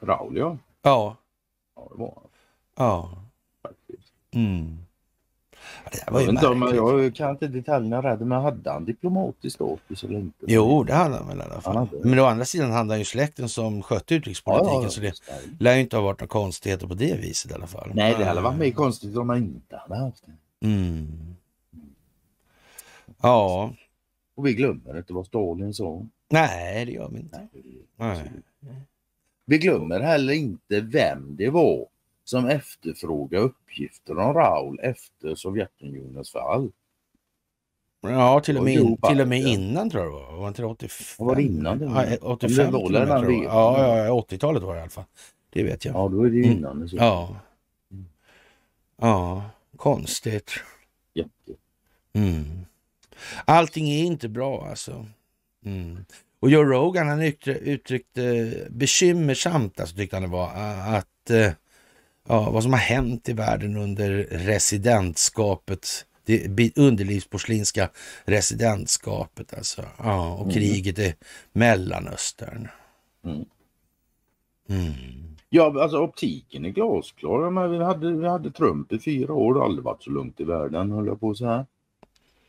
Raul ja. Ja. Ja, det var han. Ja. Mm. Det var ju jag, inte, jag kan inte detaljerna rädd, men hade han diplomatisk status eller inte? Jo, det hade han väl i alla fall. Men å andra sidan hade han ju släkten som skötte utrikespolitiken ja, ja, så det lär ju inte ha varit några konstigheter på det viset i alla fall. Nej, det hade varit mer konstigt om han inte hade haft det. Mm. Ja. Och vi glömmer inte vad Stalin sa. Nej, det gör vi inte. Nej. Vi glömmer heller inte vem det var som efterfrågade uppgifter om Raoul efter Sovjetunionens fall. Ja, till och med, in, till och med innan tror jag det var. Var inte det 85? Var det innan? Den, ja, 85 det var tror jag. Ja, ja 80-talet var det i alla fall. Det vet jag. Ja, då är det mm. innan. Mm. Ja. ja, konstigt. Jätte. Mm. Allting är inte bra alltså. Mm. Och Joe Rogan han uttryckte bekymmersamt, alltså tyckte han det var, att eh, ja, vad som har hänt i världen under residentskapet, det underlivsporslinska residentskapet alltså, ja, och mm. kriget i Mellanöstern. Mm. Mm. Ja, alltså optiken är glasklar. vi, hade, vi hade Trump i fyra år, det har aldrig varit så lugnt i världen höll jag på så här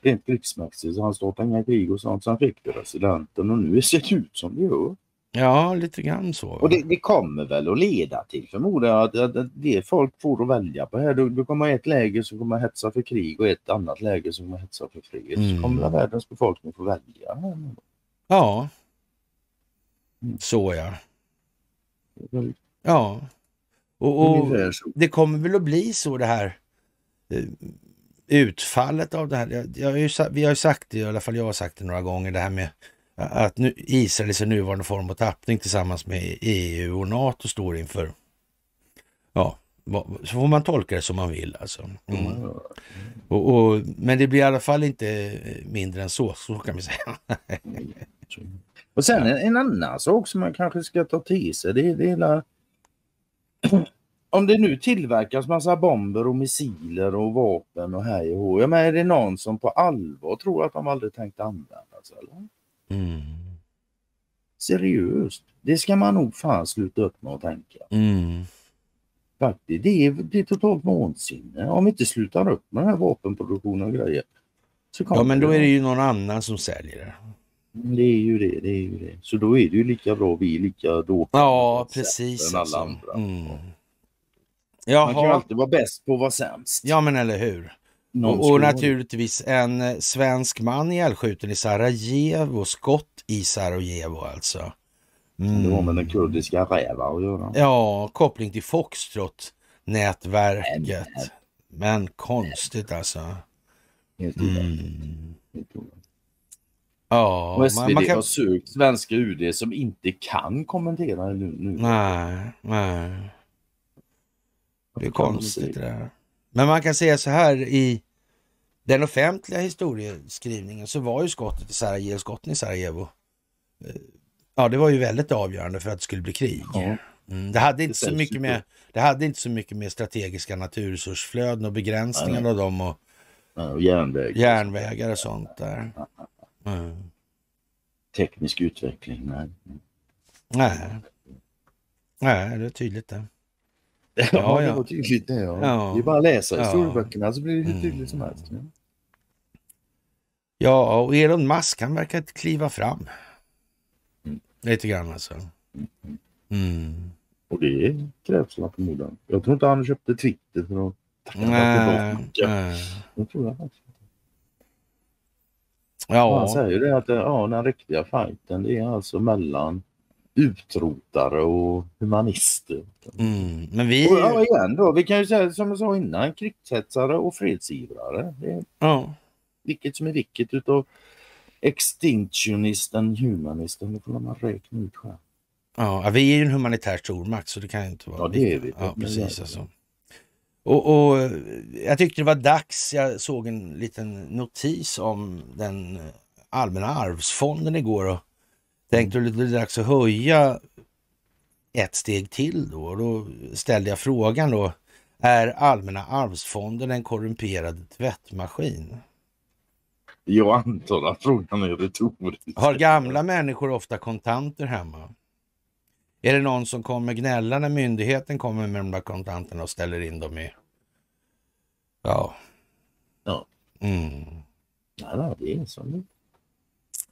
rent krigsmässigt. Så han startade inga krig och sånt så han fick residenten och nu [LAUGHS] ser det ut som det gör. Ja, lite grann så. Och det, det kommer väl att leda till förmodar jag att, att, att det folk får att välja på här. Du, du kommer ett läge som kommer hetsa för krig och ett annat läge som kommer hetsa för frihet. Mm. Så kommer världens befolkning få välja. Ja, mm. så ja. Ja, och, och det kommer väl att bli så det här eh, utfallet av det här. Jag, jag har ju, vi har ju sagt det, i alla fall jag har sagt det några gånger, det här med att nu, Israel i sin nuvarande form och tappning tillsammans med EU och NATO står inför, ja, så får man tolka det som man vill alltså. Mm. Och, och, men det blir i alla fall inte mindre än så, så kan vi säga. och sen en, en, annan sak som man kanske ska ta till sig, det är det hela om det nu tillverkas massa bomber och missiler och vapen och hej och hå. Ja, men är det någon som på allvar tror att de aldrig tänkt användas? Eller? Mm. Seriöst, det ska man nog fan sluta upp med att tänka. Mm. Faktiskt, det är, det är totalt vansinne. Om vi inte slutar upp med den här vapenproduktionen och grejer. ja, men då är det ju någon annan som säljer det. Mm, det är ju det, det är ju det. Så då är det ju lika bra vi är lika dåliga Ja, precis. alla alltså. andra. Mm. Jaha. Man kan ju alltid vara bäst på att vara sämst. Ja, men eller hur. Och, och, naturligtvis en eh, svensk man ihjälskjuten i Sarajevo, skott i Sarajevo alltså. Mm. Det har mm. med den kurdiska rävar att göra. Ja, koppling till Foxtrot-nätverket. Men konstigt alltså. Mm. Ja, och SVD man, man kan... har sökt svenska UD som inte kan kommentera det nu. nu. Nej, nej. Det är konstigt det där. Men man kan säga så här i den offentliga historieskrivningen så var ju skottet i Sarajevo, skotten i Sarajevo, eh, ja det var ju väldigt avgörande för att det skulle bli krig. Ja. Mm, det, hade inte det så mycket med, det hade inte så mycket med strategiska naturresursflöden och begränsningar av dem och, och järnväg. järnvägar och sånt där. Mm. Teknisk utveckling, nej. Nej, nej det är tydligt det. [LAUGHS] Ja, ja, det var tydligt det. Ja. Ja. Det är bara att läsa historieböckerna så alltså blir det mm. hur tydligt som helst. Ja. och Elon Musk han verkar inte kliva fram. Mm. Lite grann alltså. Mm. mm. Och det krävs väl förmodligen. Jag tror inte han köpte Twitter för att tacka nej, nej. Jag tror jag Ja. Han säger det att ja, den riktiga fighten det är alltså mellan utrotare och humanister. Mm, men vi... Och, ja, igen då, vi kan ju säga som jag sa innan, krigshetsare och fredsivrare. Det, ja. Vilket som är vilket utav extinctionisten, humanisten, det får man räkna ut själv. Ja, vi är ju en humanitär stormakt så det kan ju inte vara... Ja, det är vi. Ja, precis alltså. Och, och, jag tyckte det var dags, jag såg en liten notis om den allmänna arvsfonden igår och Tänkte du att det är dags att höja ett steg till då? Och då ställde jag frågan då. Är Allmänna arvsfonden en korrumperad tvättmaskin? Jag antar att frågan är retorisk. Har gamla människor ofta kontanter hemma? Är det någon som kommer gnälla när myndigheten kommer med de där kontanterna och ställer in dem i... Ja. Ja. Mm. Ja, det är så.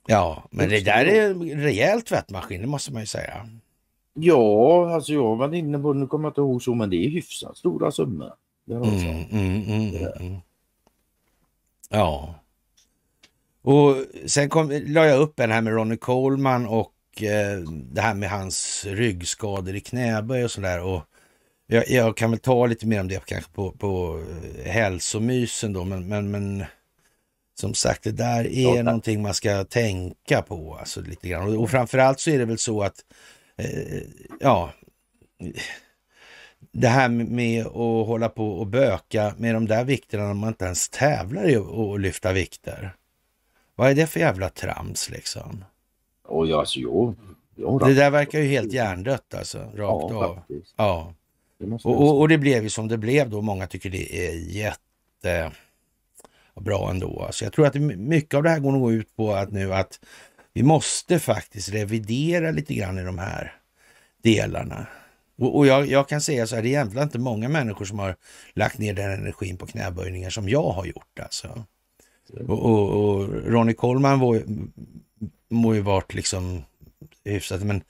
Ja, men det där är en rejäl tvättmaskin, det måste man ju säga. Ja, alltså jag var inne på, nu kommer jag inte ihåg så, men det är hyfsat stora summor. Det mm, mm, mm, mm, ja. Och sen kom, la jag upp en här med Ronnie Coleman och eh, det här med hans ryggskador i knäböj och sådär. Och jag, jag, kan väl ta lite mer om det kanske på, på eh, hälsomysen då, men, men, men som sagt, det där är ja, någonting man ska tänka på alltså, lite grann. Och framförallt så är det väl så att, eh, ja, det här med att hålla på och böka med de där vikterna när man inte ens tävlar i att lyfta vikter. Vad är det för jävla trams liksom? Och jag, alltså, jo, jo, det där verkar ju helt hjärndött alltså, rakt ja, av. Faktiskt. Ja, och, och, och det blev ju som det blev då. Många tycker det är jätte bra ändå. Alltså jag tror att mycket av det här går nog ut på att nu att vi måste faktiskt revidera lite grann i de här delarna. Och, och jag, jag, kan säga så här, det är egentligen inte många människor som har lagt ner den energin på knäböjningar som jag har gjort alltså. Mm. Och, och, och Ronny Coleman må ju varit liksom hyfsat, men,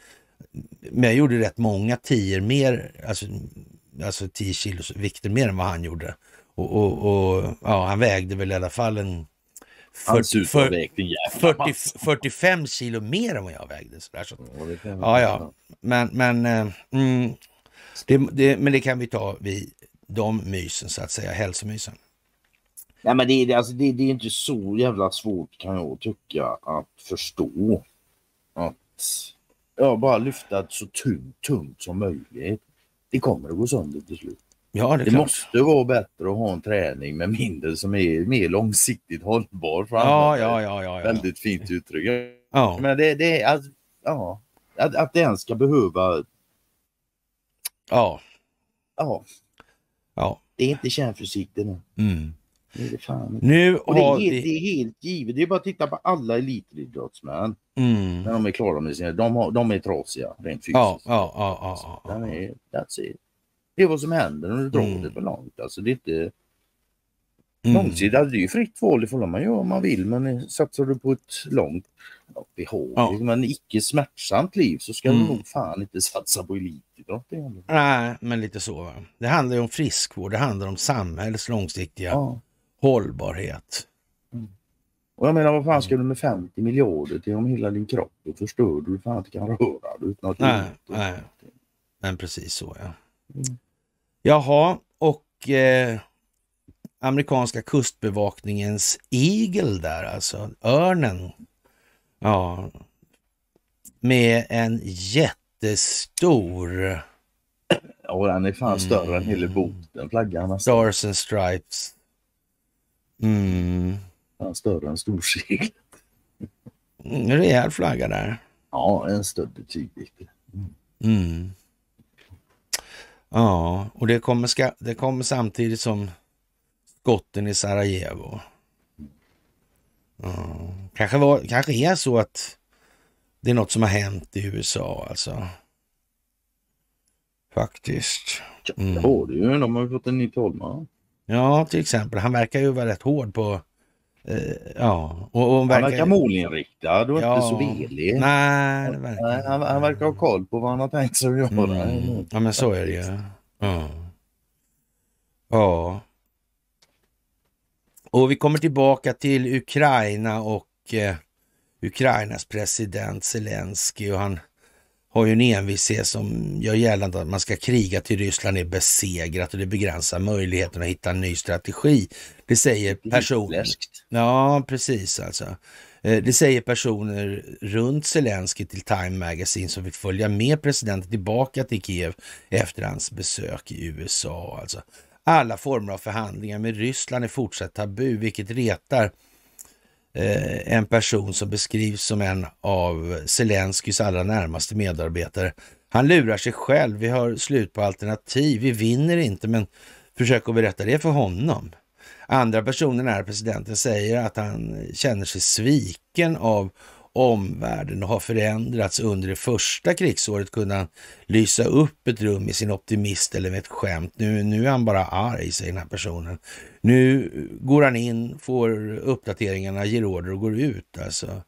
men jag gjorde rätt många tior mer, alltså, alltså 10 kilos vikter mer än vad han gjorde. Och, och, och, ja, han vägde väl i alla fall en 40, 40, 40, 45 kilo mer än vad jag vägde. Så så, ja, ja. Men, men, eh, mm, det, det, men det kan vi ta vid de mysen så att säga, hälsomysen. Nej, men det, alltså, det, det är inte så jävla svårt kan jag tycka att förstå. Att ja, bara lyfta så tungt, tungt som möjligt. Det kommer att gå sönder till slut. Ja, det, det måste vara bättre att ha en träning med mindre som är mer långsiktigt hållbar. Ja, ja, ja, ja, ja. Väldigt fint uttryck. Ja. Men det, det, att, alltså, ja, att, att den ska behöva... Ja. Ja. ja. Det är inte kärnfysik det nu. Mm. är det fan. Nu och det, är helt, det är helt givet. Det är bara att titta på alla elitidrottsmän. Mm. När de är klara med sina... De, har, de är trasiga rent fysiskt. Ja, ja, ja. ja, ja. Är, that's it. Det är vad som händer när du drar mm. det för långt. Alltså det är inte... Mm. Långsidan, det är ju fritt val, det får man göra om man vill, men eh, satsar du på ett långt, ja, behagligt, ja. men icke smärtsamt liv så ska mm. du nog fan inte satsa på elitidrott. Nej, men lite så. Va? Det handlar ju om friskvård, det handlar om samhällets långsiktiga ja. hållbarhet. Mm. Och jag menar, vad fan mm. ska du med 50 miljarder till om hela din kropp är förstörd du fan inte kan röra dig Nej, nej. men precis så ja. Mm. Jaha, och eh, amerikanska kustbevakningens eagle där alltså, örnen. Ja, med en jättestor... Ja, den är fan större mm. än båten. flaggan. Alltså. Stars and stripes. Mm. Fan större än storseglet. Mm, en rejäl flagga där. Ja, en stöddig tygbit. Mm. Ja, och det kommer, ska, det kommer samtidigt som skotten i Sarajevo. Ja, kanske, var, kanske är så att det är något som har hänt i USA alltså. Faktiskt. Mm. Ja, det är ju. De har ju fått en ny talman. Ja, till exempel. Han verkar ju vara rätt hård på Eh, ja, och, och verkar... Han verkar målinriktad och ja. inte så velig. Nej, verkar... Han, han, verkar ha koll på vad han har tänkt sig att göra. Mm. Ja, men så är det ju. Ja. ja. Och vi kommer tillbaka till Ukraina och eh, Ukrainas president Zelensky och han har ju en envishet som gör gällande att man ska kriga till Ryssland är besegrat och det begränsar möjligheten att hitta en ny strategi. Det säger personer. Ja, precis alltså. Eh, det säger personer runt Zelenskyj till Time Magazine som fick följa med presidenten tillbaka till Kiev efter hans besök i USA. Alltså. Alla former av förhandlingar med Ryssland är fortsatt tabu, vilket retar Eh, en person som beskrivs som en av Zelenskyjs allra närmaste medarbetare. Han lurar sig själv. Vi har slut på alternativ. Vi vinner inte, men försök att berätta det för honom. Andra personer är presidenten säger att han känner sig sviken av omvärlden och har förändrats under det första krigsåret kunna lysa upp ett rum i sin optimist eller med ett skämt. Nu, nu är han bara arg, säger den här personen. Nu går han in, får uppdateringarna, ger order och går ut. Alltså.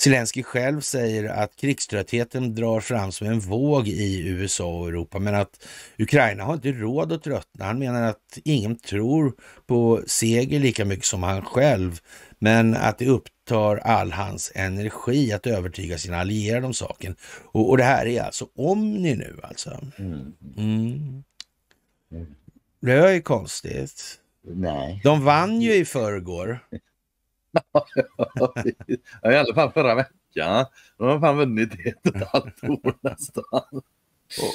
Zelensky själv säger att krigströttheten drar fram som en våg i USA och Europa, men att Ukraina har inte råd att tröttna. Han menar att ingen tror på seger lika mycket som han själv men att det upptar all hans energi att övertyga sina allierade om saken. Och, och det här är alltså Omni nu alltså. Mm. mm. Det var ju konstigt. Nej. De vann ju i förrgår. [LAUGHS] ja, i alla fall förra veckan. De har fan vunnit ett och ett halvt år nästan.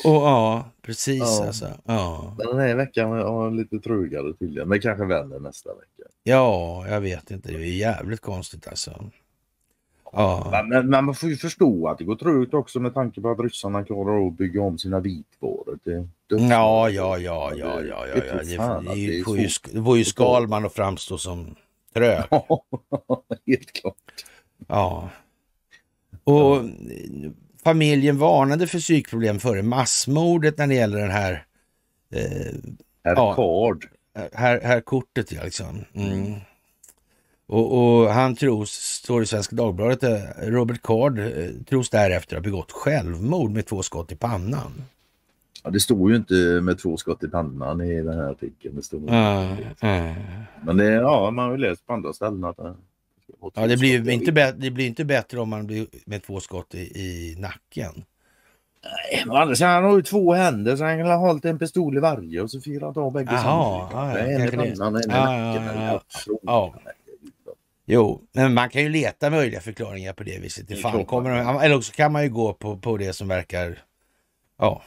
Och, och, ja, precis ja. alltså. Ja. Den här veckan har jag lite trögare till det, men kanske vänder nästa vecka. Ja, jag vet inte. Det är jävligt konstigt alltså. Ja. Men, men, man får ju förstå att det går trögt också med tanke på att ryssarna klarar att bygga om sina vitvaror. ja, ja, ja, ja, ja, ja, ja. Det, fan, det, det, får ju, det får ju Skalman att framstå som trög. Ja, [LAUGHS] helt klart. Ja. Och familjen varnade för psykproblem före massmordet när det gäller den här... Eh, herr ja, eh, Här, här kortet, ja. Liksom. Mm. Och, och, han tros, står i Svenska Dagbladet, eh, Robert Card eh, tros därefter ha begått självmord med två skott i pannan. Ja, det stod ju inte med två skott i pannan i den här artikeln. Det stod äh, äh. Men det, ja, man har ju läst på andra ställen att ja, det blir inte, bättre, det blir inte bättre om man blir med två skott i, i nacken. Nej, andra sidan han har ju två händer så han kan ha hållit en pistol i varje och så firar han av bägge samtidigt. En i pannan, en i nacken. Ja, Jo, men man kan ju leta möjliga förklaringar på det viset. Det fan kommer, eller också kan man ju gå på, på det som verkar ja,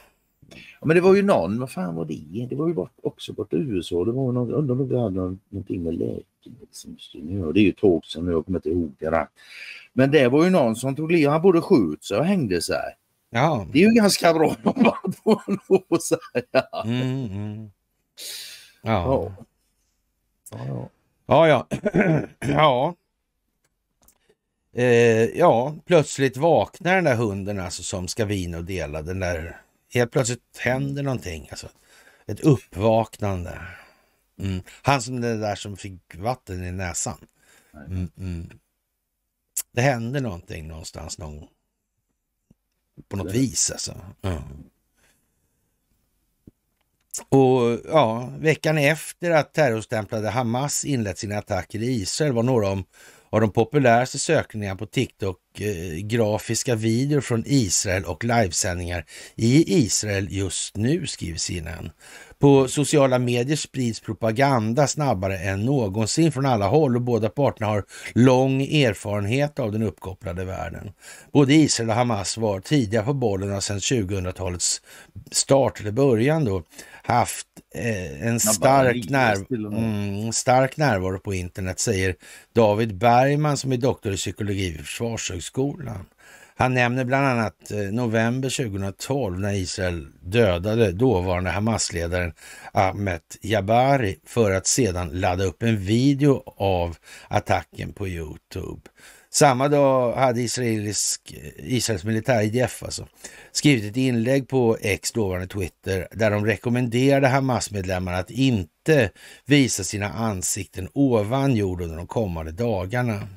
men det var ju någon, vad fan var det? Det var ju också bort i USA. Det var någon, undrar om det hade någonting med läkemedelsindustrin göra. Det är ju ett tag sedan nu, jag kommer inte ihåg det. Men det var ju någon som tog livet, han både sköt sig och hängde sig. Ja. Det är ju ganska bra jobbat får lov att säga. Mm, mm. Ja. Ja. Ja, ja. [CLEARS THROAT] ja. Eh, ja, plötsligt vaknar den där hunden alltså som ska vin och dela den där helt plötsligt händer mm. någonting. Alltså, ett uppvaknande. Mm. Han som den där som fick vatten i näsan. Mm, mm. Det hände någonting någonstans någon, på något vis alltså. Och ja, veckan efter att terrorstämplade Hamas inlett sina attacker i Israel var några av av de populäraste sökningarna på TikTok eh, grafiska videor från Israel och livesändningar i Israel just nu, skriver CNN. På sociala medier sprids propaganda snabbare än någonsin från alla håll och båda parterna har lång erfarenhet av den uppkopplade världen. Både Israel och Hamas var tidiga på bollen och sedan 2000-talets start eller början då haft eh, en stark, närv mm, stark närvaro på internet, säger David Bergman som är doktor i psykologi vid Försvarshögskolan. Han nämner bland annat eh, november 2012 när Israel dödade dåvarande Hamasledaren Ahmed Jabari för att sedan ladda upp en video av attacken på Youtube. Samma dag hade israelisk, eh, Israels militär, IDF alltså, skrivit ett inlägg på X, dåvarande Twitter, där de rekommenderade Hamas-medlemmarna att inte visa sina ansikten ovan jord under de kommande dagarna.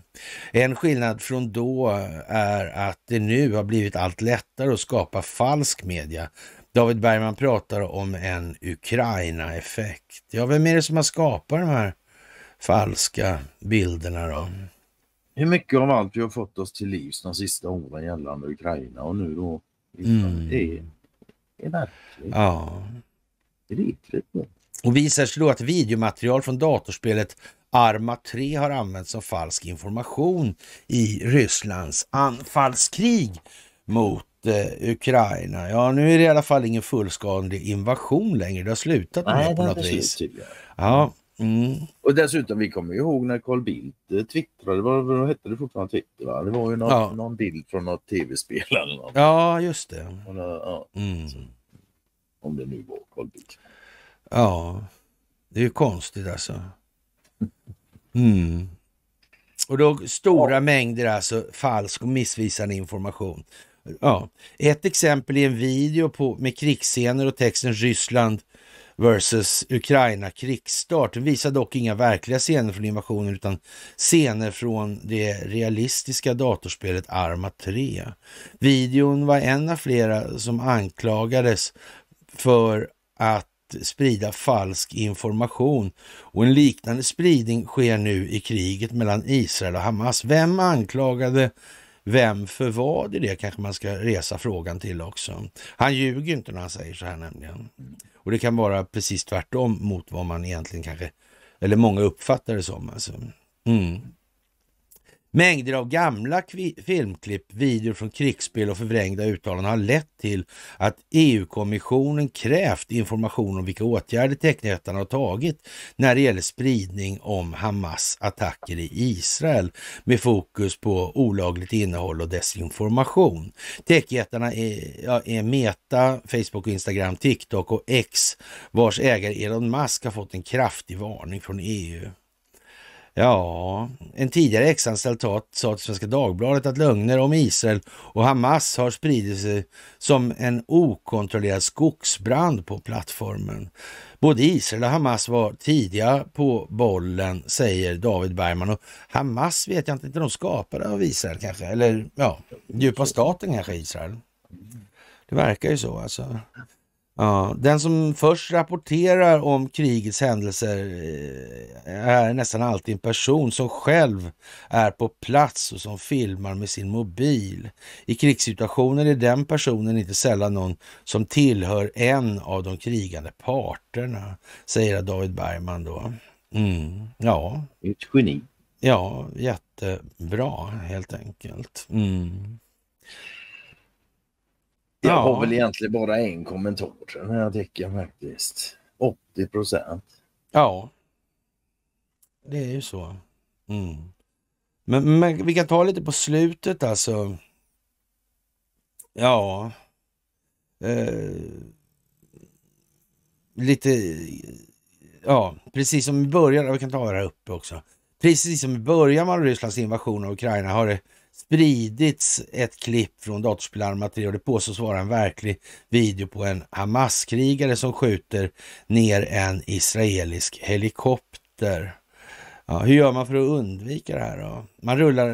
En skillnad från då är att det nu har blivit allt lättare att skapa falsk media. David Bergman pratar om en Ukraina-effekt. Ja, vem är det som har skapat de här falska bilderna då? Hur mycket av allt vi har fått oss till livs de sista åren gällande Ukraina och nu då mm. det är, är verkligt. Ja. Det är riktigt. Och visar sig då att videomaterial från datorspelet Arma 3 har använts som falsk information i Rysslands anfallskrig mot eh, Ukraina. Ja, nu är det i alla fall ingen fullskalig invasion längre. Det har slutat med det på något vis. ja. Mm. Och dessutom, vi kommer ihåg när Carl Bildt eh, twittrade, vad, vad hette det fortfarande Twitter? Va? Det var ju någon, ja. någon bild från något tv-spel eller något. Ja, just det. Och, ja. Mm. om det nu var Carl Bildt. Ja, det är ju konstigt alltså. Mm. Och då stora ja. mängder alltså falsk och missvisande information. Ja. Ett exempel är en video på, med krigsscener och texten Ryssland versus Ukraina krigsstart. Den visar dock inga verkliga scener från invasionen utan scener från det realistiska datorspelet Arma 3. Videon var en av flera som anklagades för att sprida falsk information och en liknande spridning sker nu i kriget mellan Israel och Hamas. Vem anklagade vem för vad i det kanske man ska resa frågan till också. Han ljuger inte när han säger så här nämligen. Och det kan vara precis tvärtom mot vad man egentligen kanske, eller många uppfattar det som. Alltså. Mm. Mängder av gamla filmklipp, videor från krigsspel och förvrängda uttalanden har lett till att EU-kommissionen krävt information om vilka åtgärder techjättarna har tagit när det gäller spridning om Hamas attacker i Israel med fokus på olagligt innehåll och desinformation. Techjättarna är, är Meta, Facebook, Instagram, TikTok och X vars ägare Elon Musk har fått en kraftig varning från EU. Ja, en tidigare ex exanställd sa till Svenska Dagbladet att lögner om Israel och Hamas har spridit sig som en okontrollerad skogsbrand på plattformen. Både Israel och Hamas var tidiga på bollen, säger David Bergman. Och Hamas vet jag inte, inte de skapade av Israel kanske, eller ja, djupa staten kanske Israel. Det verkar ju så alltså. Ja, den som först rapporterar om krigets händelser eh, är nästan alltid en person som själv är på plats och som filmar med sin mobil. I krigssituationer är den personen inte sällan någon som tillhör en av de krigande parterna, säger David Bergman då. Mm, ja. Ett geni. Ja, jättebra helt enkelt. Mm. Jag ja. har väl egentligen bara en kommentar till den här artikeln faktiskt. 80 procent. Ja, det är ju så. Mm. Men, men, vi kan ta lite på slutet alltså. Ja. Eh, lite, ja, precis som i början, vi kan ta det här uppe också. Precis som i början av Rysslands invasion av Ukraina har det spridits ett klipp från datorspelarmaterial och det påstås vara en verklig video på en Hamas-krigare som skjuter ner en israelisk helikopter. Ja, hur gör man för att undvika det här då? Man rullar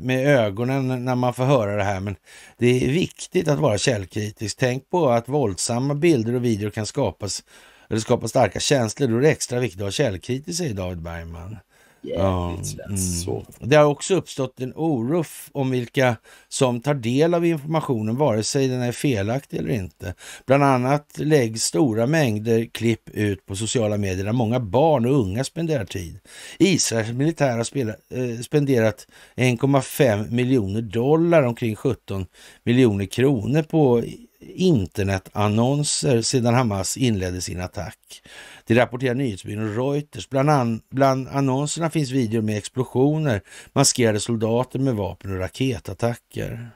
med ögonen när man får höra det här, men det är viktigt att vara källkritisk. Tänk på att våldsamma bilder och videor kan skapas eller skapa starka känslor. Då är det extra viktigt att vara källkritisk, säger David Bergman jävligt ja, känns mm. Det har också uppstått en oro om vilka som tar del av informationen, vare sig den är felaktig eller inte. Bland annat läggs stora mängder klipp ut på sociala medier där många barn och unga spenderar tid. Israels militär har spelat, eh, spenderat 1,5 miljoner dollar, omkring 17 miljoner kronor på internetannonser sedan Hamas inledde sin attack. Det rapporterar nyhetsbyrån Reuters. Bland, an, bland annonserna finns videor med explosioner, maskerade soldater med vapen och raketattacker.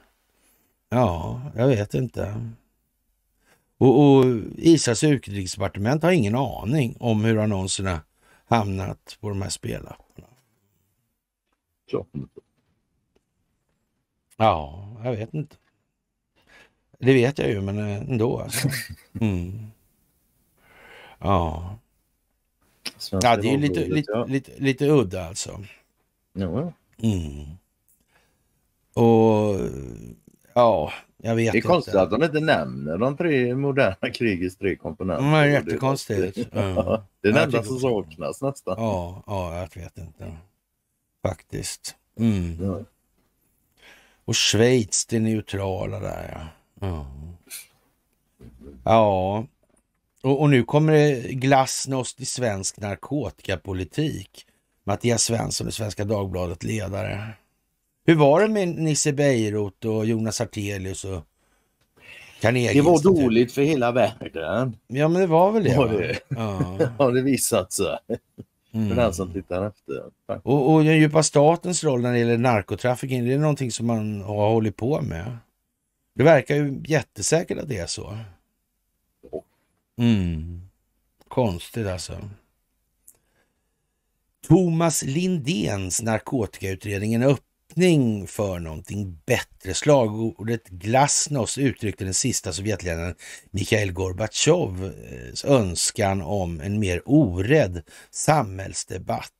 Ja, jag vet inte. Och, och Israels utrikesdepartement har ingen aning om hur annonserna hamnat på de här spelapparna. Ja, jag vet inte. Det vet jag ju, men eh, ändå. Alltså. [LAUGHS] Mm. Ja. ja. det är ju lite, lite, lite, lite udda alltså. Jo. Mm. Och ja, jag vet inte. Det är inte. konstigt att de inte nämner de tre moderna krigets tre komponenter. Mm, jättekonstigt. Det är mm. [LAUGHS] den enda som saknas nästan. Ja, ja, jag vet inte. Faktiskt. Mm. Ja. Och Schweiz, det neutrala där ja. Ja. Ja. Och, och, nu kommer det glasnost i svensk narkotikapolitik. Mattias Svensson i Svenska Dagbladet ledare. Hur var det med Nisse Beirut och Jonas Artelius och Carnegie? Det var dåligt för hela världen. Ja, men det var väl det. Var va? det? Ja. [LAUGHS] Har det visat sig. Mm. För den som tittar efter. Och, och den djupa statens roll när det gäller narkotrafficking, det är någonting som man har hållit på med. Det verkar ju jättesäkert att det är så. Mm. Konstigt alltså. Thomas Lindéns narkotikautredning, en öppning för någonting bättre. Slagordet glasnost uttryckte den sista Sovjetledaren Mikhail Gorbatjovs eh, önskan om en mer orädd samhällsdebatt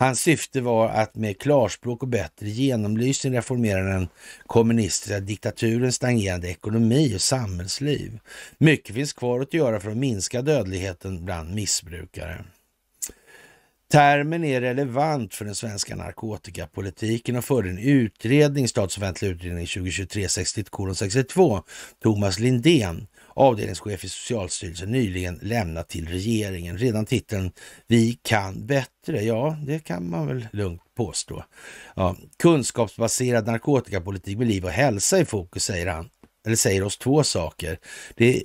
Hans syfte var att med klarspråk och bättre genomlysning reformera den kommunistiska diktaturens stagnerande ekonomi och samhällsliv. Mycket finns kvar att göra för att minska dödligheten bland missbrukare. Termen är relevant för den svenska narkotikapolitiken och för en utredning, statsoffentlig utredning 2023-61-62, Thomas Lindén, avdelningschef i Socialstyrelsen nyligen lämnat till regeringen. Redan titeln Vi kan bättre, ja det kan man väl lugnt påstå. Ja, kunskapsbaserad narkotikapolitik med liv och hälsa i fokus, säger han eller säger oss två saker. Det, eh,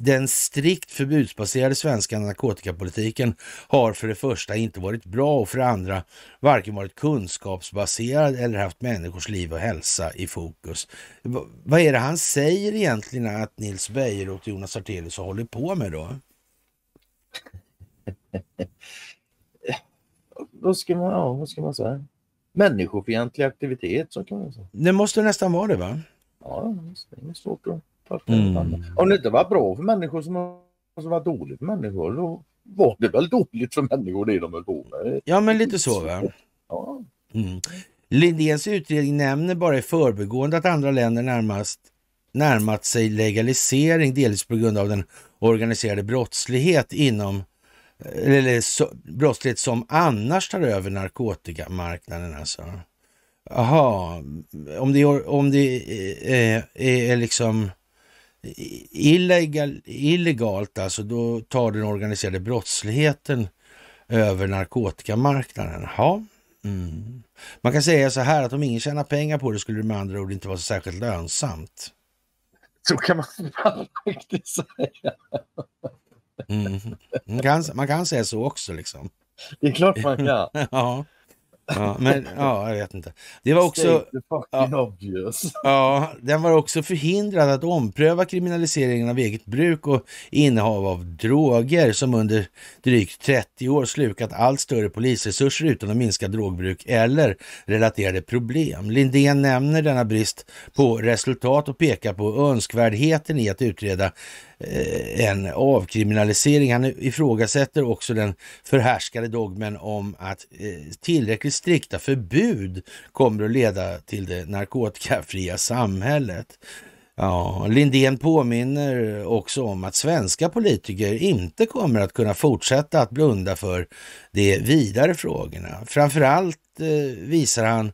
den strikt förbudsbaserade svenska narkotikapolitiken har för det första inte varit bra och för det andra varken varit kunskapsbaserad eller haft människors liv och hälsa i fokus. V vad är det han säger egentligen att Nils Beijer och Jonas Artelius håller på med då? [LAUGHS] vad ska man, ja, vad ska man säga? Människofientlig aktivitet, så kan man säga. Det måste nästan vara det va? Ja, det är inget svårt att tolka. Mm. Om det inte var bra för människor som har dåligt för människor då var det väl dåligt för människor det de höll på med. Ja, men lite så va? Ja. Mm. Lindéns utredning nämner bara i förbegående att andra länder närmast närmat sig legalisering, delvis på grund av den organiserade brottslighet inom eller så, brottslighet som annars tar över narkotikamarknaden alltså. Aha, om det, om det är, är liksom illegal, illegalt alltså, då tar den organiserade brottsligheten över narkotikamarknaden. Ja. Mm. Man kan säga så här att om ingen tjänar pengar på det skulle det med andra ord inte vara så särskilt lönsamt. Så kan man [LAUGHS] faktiskt säga. Mm. Man, kan, man kan säga så också liksom. Det är klart man kan. [LAUGHS] ja. Ja, men, ja, jag vet inte. Det var också... Ja, ja, den var också förhindrad att ompröva kriminaliseringen av eget bruk och innehav av droger som under drygt 30 år slukat allt större polisresurser utan att minska drogbruk eller relaterade problem. Lindén nämner denna brist på resultat och pekar på önskvärdheten i att utreda Eh, en avkriminalisering. Han ifrågasätter också den förhärskade dogmen om att eh, tillräckligt strikta förbud kommer att leda till det narkotikafria samhället. Ja, Lindén påminner också om att svenska politiker inte kommer att kunna fortsätta att blunda för de vidare frågorna. Framförallt eh, visar han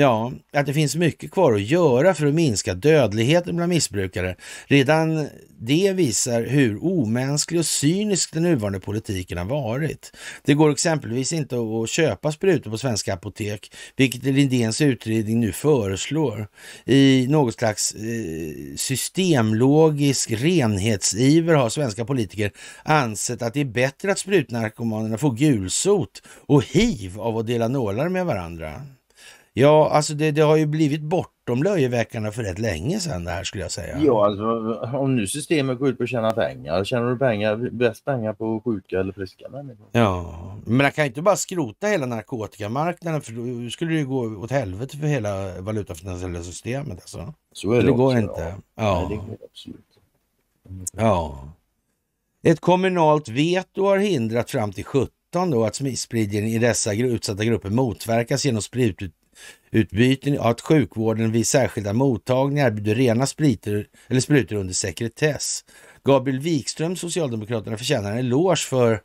Ja, att det finns mycket kvar att göra för att minska dödligheten bland missbrukare. Redan det visar hur omänsklig och cynisk den nuvarande politiken har varit. Det går exempelvis inte att köpa sprutor på svenska apotek, vilket Lindéns utredning nu föreslår i något slags eh, systemlogisk renhetsiver har svenska politiker ansett att det är bättre att sprutnarkomanerna får gulsot och hiv av att dela nålar med varandra. Ja, alltså det, det har ju blivit bortom löjeväckarna för rätt länge sedan det här skulle jag säga. Ja, alltså, om nu systemet går ut på att tjäna pengar, tjänar du pengar, bäst pengar på sjuka eller friska människor? Ja, men man kan inte bara skrota hela narkotikamarknaden för då skulle det ju gå åt helvete för hela valutafinansiella systemet. Alltså. Så är det, det också, går inte. Ja. Nej, det går absolut. Ja. Ett kommunalt veto har hindrat fram till 70 då, att smittspridningen i dessa utsatta grupper motverkas genom sprutut, utbyten och att sjukvården vid särskilda mottagningar erbjuder rena spritor, eller sprutor under sekretess. Gabriel Wikström, Socialdemokraterna, förtjänar en eloge för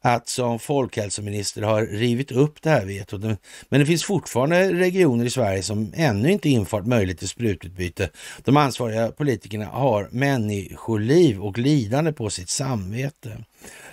att som folkhälsominister har rivit upp det här vetot. Men det finns fortfarande regioner i Sverige som ännu inte infört möjlighet till sprututbyte. De ansvariga politikerna har människoliv och lidande på sitt samvete.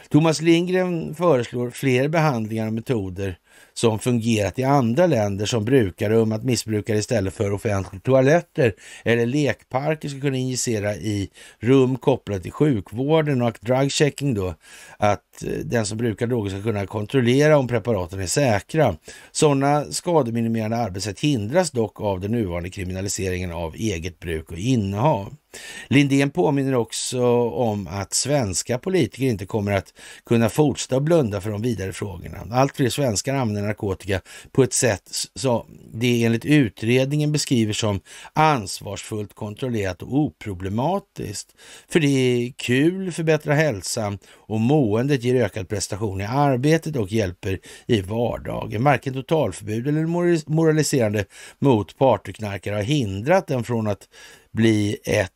Thomas Lindgren föreslår fler behandlingar och metoder som fungerat i andra länder som brukarrum, att missbrukare istället för offentliga toaletter eller lekparker ska kunna injicera i rum kopplade till sjukvården och drugchecking då, att eh, den som brukar droger ska kunna kontrollera om preparaten är säkra. Sådana skademinimerande arbetssätt hindras dock av den nuvarande kriminaliseringen av eget bruk och innehav. Lindén påminner också om att svenska politiker inte kommer att kunna fortsätta blunda för de vidare frågorna. Allt fler svenskar använder narkotika på ett sätt som det enligt utredningen beskriver som ansvarsfullt, kontrollerat och oproblematiskt. För det är kul, förbättrar hälsan och måendet ger ökad prestation i arbetet och hjälper i vardagen. Varken totalförbud eller moraliserande mot partyknarkare har hindrat den från att bli ett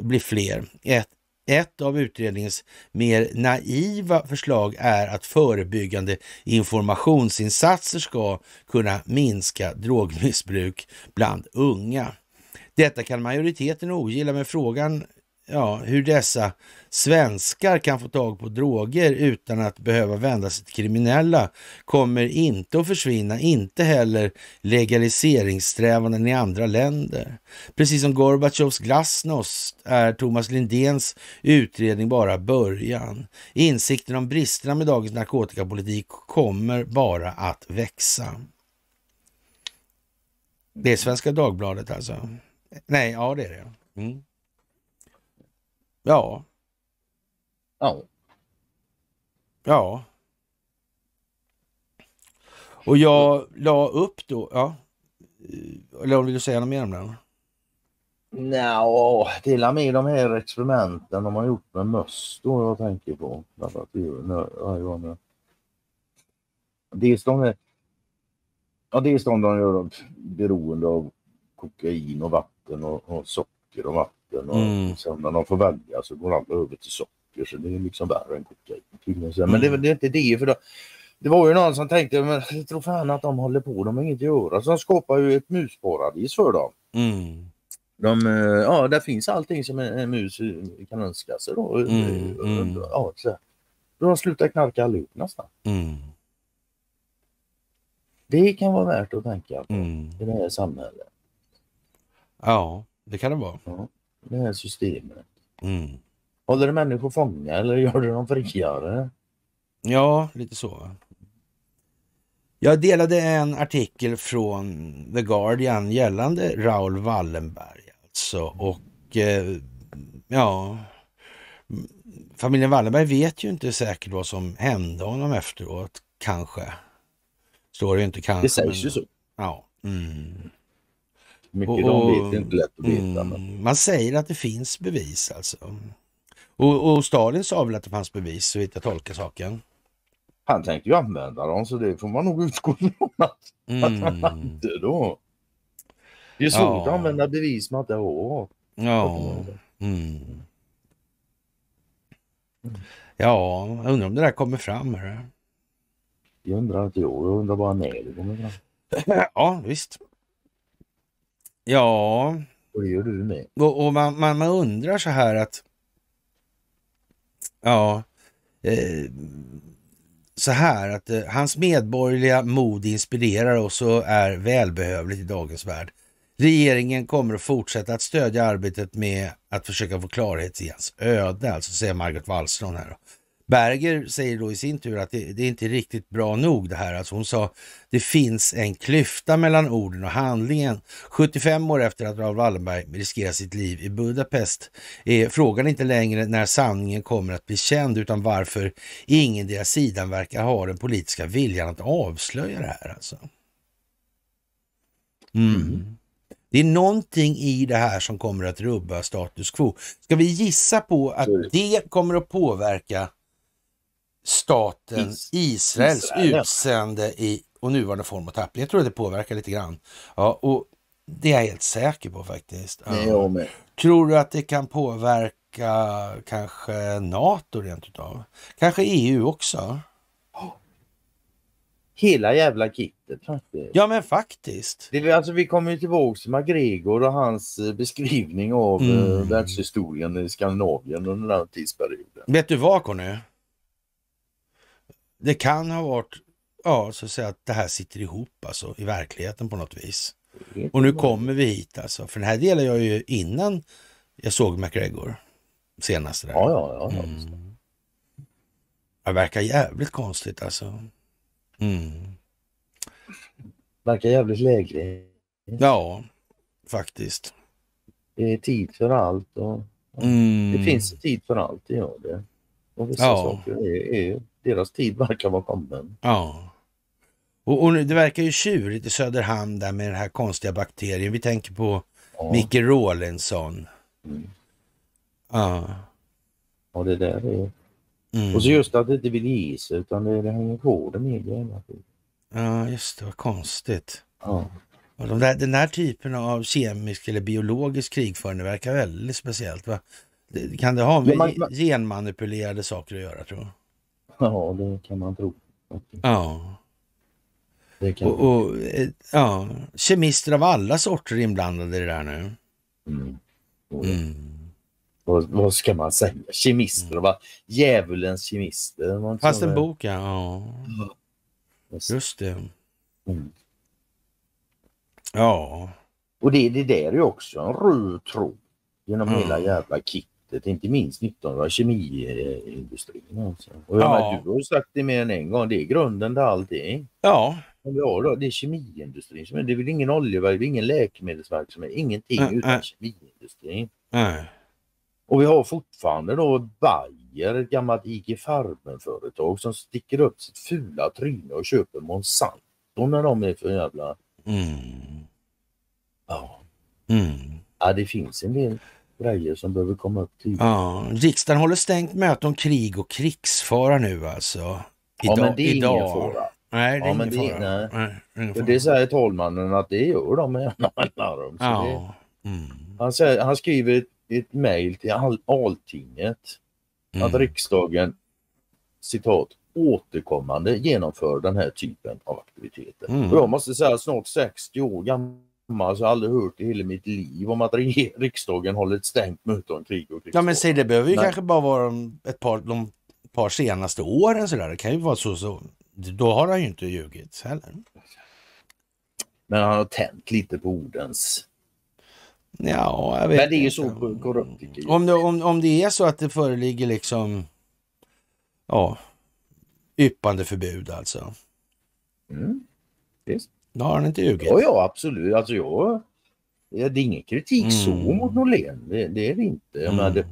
bli fler. Ett, ett av utredningens mer naiva förslag är att förebyggande informationsinsatser ska kunna minska drogmissbruk bland unga. Detta kan majoriteten ogilla, men frågan ja, hur dessa svenskar kan få tag på droger utan att behöva vända sig till kriminella kommer inte att försvinna, inte heller legaliseringssträvanden i andra länder. Precis som Gorbatjovs glasnost är Thomas Lindéns utredning bara början. Insikten om bristerna med dagens narkotikapolitik kommer bara att växa. Det är Svenska Dagbladet alltså. Nej, ja det är det. Mm. Ja. Ja. Ja. Och jag la upp då, ja. Eller vill du säga något mer om den? Nja, no, det är med de här experimenten de har gjort med möss då jag tänker på. Dels de Ja, dels de de gör beroende av kokain och vatten och, och socker och vatten vatten och mm. sen liksom när de får välja så går alla över till socker så det är liksom värre än kokain. Mm. Men det, mm. det är inte det för då, det var ju någon som tänkte, men jag tror fan att de håller på, de har inget att göra. Så de skapar ju ett musparadis för dem. Mm. De, eh, ja, där finns allting som en mus kan önska sig då. Mm, eh, mm. Ja, så. Då har de slutat knarka allihop nästan. Mm. Det kan vara värt att tänka på mm. i det här samhället. Ja, det kan det vara. Ja det här systemet? Mm. Håller det människor fångna eller gör du dem friare? Ja, lite så. Jag delade en artikel från The Guardian gällande Raoul Wallenberg. Alltså. Och eh, ja, familjen Wallenberg vet ju inte säkert vad som hände honom efteråt. Kanske. Står det ju inte kanske. Det sägs men, ju så. Ja. Mm mycket och, de vet är inte lätt att veta. Mm, Man säger att det finns bevis alltså. Och, och Stalin sa väl att det fanns bevis så vitt jag tolkar saken. Han tänkte ju använda dem så det får man nog utgå ifrån att, mm. att han hade mm. då. Det är svårt ja. att använda bevis man inte har. Ja. Mm. Ja, jag undrar om det där kommer fram. Eller? Jag undrar inte jag, jag undrar bara när det kommer fram. [LAUGHS] ja, visst. Ja. Och det gör du med. Och, och man, man, man, undrar så här att... Ja. Eh, så här att eh, hans medborgerliga mod inspirerar oss och är välbehövligt i dagens värld. Regeringen kommer att fortsätta att stödja arbetet med att försöka få klarhet i hans öde, alltså säger Margot Wallström här. Då. Berger säger då i sin tur att det, det, är inte riktigt bra nog det här. Alltså hon sa det finns en klyfta mellan orden och handlingen. 75 år efter att Raoul Wallenberg riskerar sitt liv i Budapest är frågan inte längre när sanningen kommer att bli känd utan varför ingen deras sidan verkar ha den politiska viljan att avslöja det här. Alltså. Mm. mm. Det är någonting i det här som kommer att rubba status quo. Ska vi gissa på att det kommer att påverka staten Is Israels Israel. utsände i och nuvarande form och tappning. Jag tror att det påverkar lite grann. Ja, och det är jag helt säker på faktiskt. Ja. Tror du att det kan påverka kanske NATO rent utav? Kanske EU också? Hela jävla kittet faktiskt. Ja men faktiskt. Det, alltså, vi kommer ju tillbaka till Magregor och hans eh, beskrivning av eh, mm. världshistorien i Skandinavien under den här tidsperioden. Vet du vad Conny? det kan ha varit, ja, så att säga att det här sitter ihop alltså i verkligheten på något vis. Och nu kommer vi hit alltså, för den här delar jag ju innan jag såg McGregor senast. Där. Ja, ja, ja. Mm. Det verkar jävligt konstigt alltså. Mm. Verkar jävligt lägligt. Ja, faktiskt. Det är tid för allt och mm. det finns tid för allt, det gör det. Och vissa ja. saker är, är deras tid verkar vara kommen. Ja. Och, och, det verkar ju tjurigt i Söderhamn där med den här konstiga bakterien. Vi tänker på ja. Micke Rawlinson. Mm. Ja. Ja, det där är... Mm. Och så just att det inte vill ge sig utan det, det hänger på det med hela Ja, just det. Vad konstigt. Ja. Och de där, den här typen av kemisk eller biologisk krigföring verkar väldigt speciellt. Va? Kan det ha med man, genmanipulerade saker att göra tror jag? [LAUGHS] Ja, det kan man tro. Ja. Och, och, eh, ja, kemister av alla sorter inblandade i det där nu. Mm. Och, mm. Vad, vad, ska man säga? Kemister, mm. va? djävulens kemister. Fast en bok, ja. ja. Just det. Mm. Ja. Och det, det där är ju också en röd tråd genom mm. hela jävla kicken sättet, inte minst 1900 kemiindustrin. Alltså. Och ja. Med, du har sagt det mer än en gång, det är grunden till allting. Ja. Som vi då, det är kemiindustrin som det är väl ingen oljeverk, ingen läkemedelsverksamhet, ingenting äh, utan äh. kemiindustrin. Äh. Och vi har fortfarande då Bayer, ett gammalt IG Farben-företag som sticker upp sitt fula tryne och köper Monsanto när de är för jävla... Mm. Ja. Mm. Ja, det finns en del grejer som behöver komma upp tidigt. Ja, riksdagen håller stängt möte om krig och krigsfara nu alltså. Idag, ja, men det är idag. ingen fara. Nej, det är ja, ingen det, fara. Nej. Nej, ingen Det säger talmannen att det gör de med jämna mellanrum. Ja. mm. han, han skriver ett, ett mejl till all, Alltinget mm. att riksdagen citat återkommande genomför den här typen av aktiviteter. Mm. Och jag måste säga snart 60 år gammal har alltså aldrig hört i hela mitt liv om att [LAUGHS] riksdagen håller ett stängt möte om krig och krig. Ja men säg det behöver ju Nej. kanske bara vara ett par, de par senaste åren sådär. Det kan ju vara så, så då har han ju inte ljugit heller. Men han har tänt lite på ordens Ja, jag vet Men det är ju så korrupt. Om det, om, om det är så att det föreligger liksom ja, yppande förbud alltså. Mm. Visst. Då har han inte ljugit. Ja, ja absolut. Alltså, jag, det är ingen kritik mm. så mot Norlén. Det, det är det inte. Mm. Men det,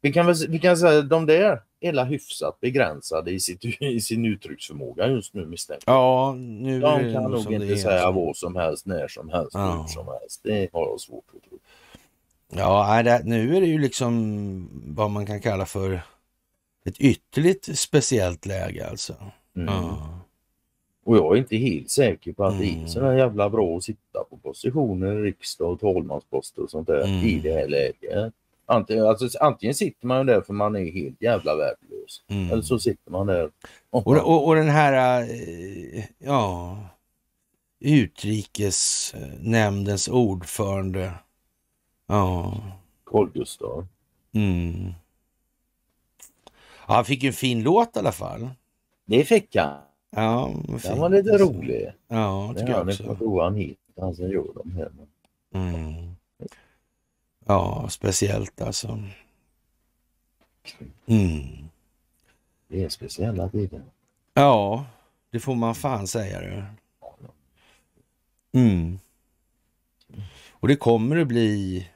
vi, kan väl, vi kan säga att de där är hyfsat begränsade i, sitt, [LAUGHS] i sin uttrycksförmåga just nu misstänker Ja, nu De kan nog inte säga alltså. vad som helst, när som helst, ja. hur som helst. Det har jag svårt att tro. Ja, nu är det ju liksom vad man kan kalla för ett ytterligt speciellt läge alltså. Mm. Ja. Och jag är inte helt säker på att mm. det är mm. så jävla bra att sitta på positioner, i riksdag och talmansposter och sånt där mm. i det här läget. Antingen, alltså, antingen sitter man där för man är helt jävla värdelös mm. eller så sitter man där. Och, och, och, och den här eh, ja, utrikesnämndens ordförande. Ja. Carl gustaf Mm. Ja, han fick en fin låt i alla fall. Det fick han. Ja, fint. Den var lite rolig. Ja, det tycker jag också. Johan hit, han som gjorde dem. Mm. Ja, speciellt alltså. Mm. Det är speciella tider. Ja, det får man fan säga det. Mm. Och det kommer att bli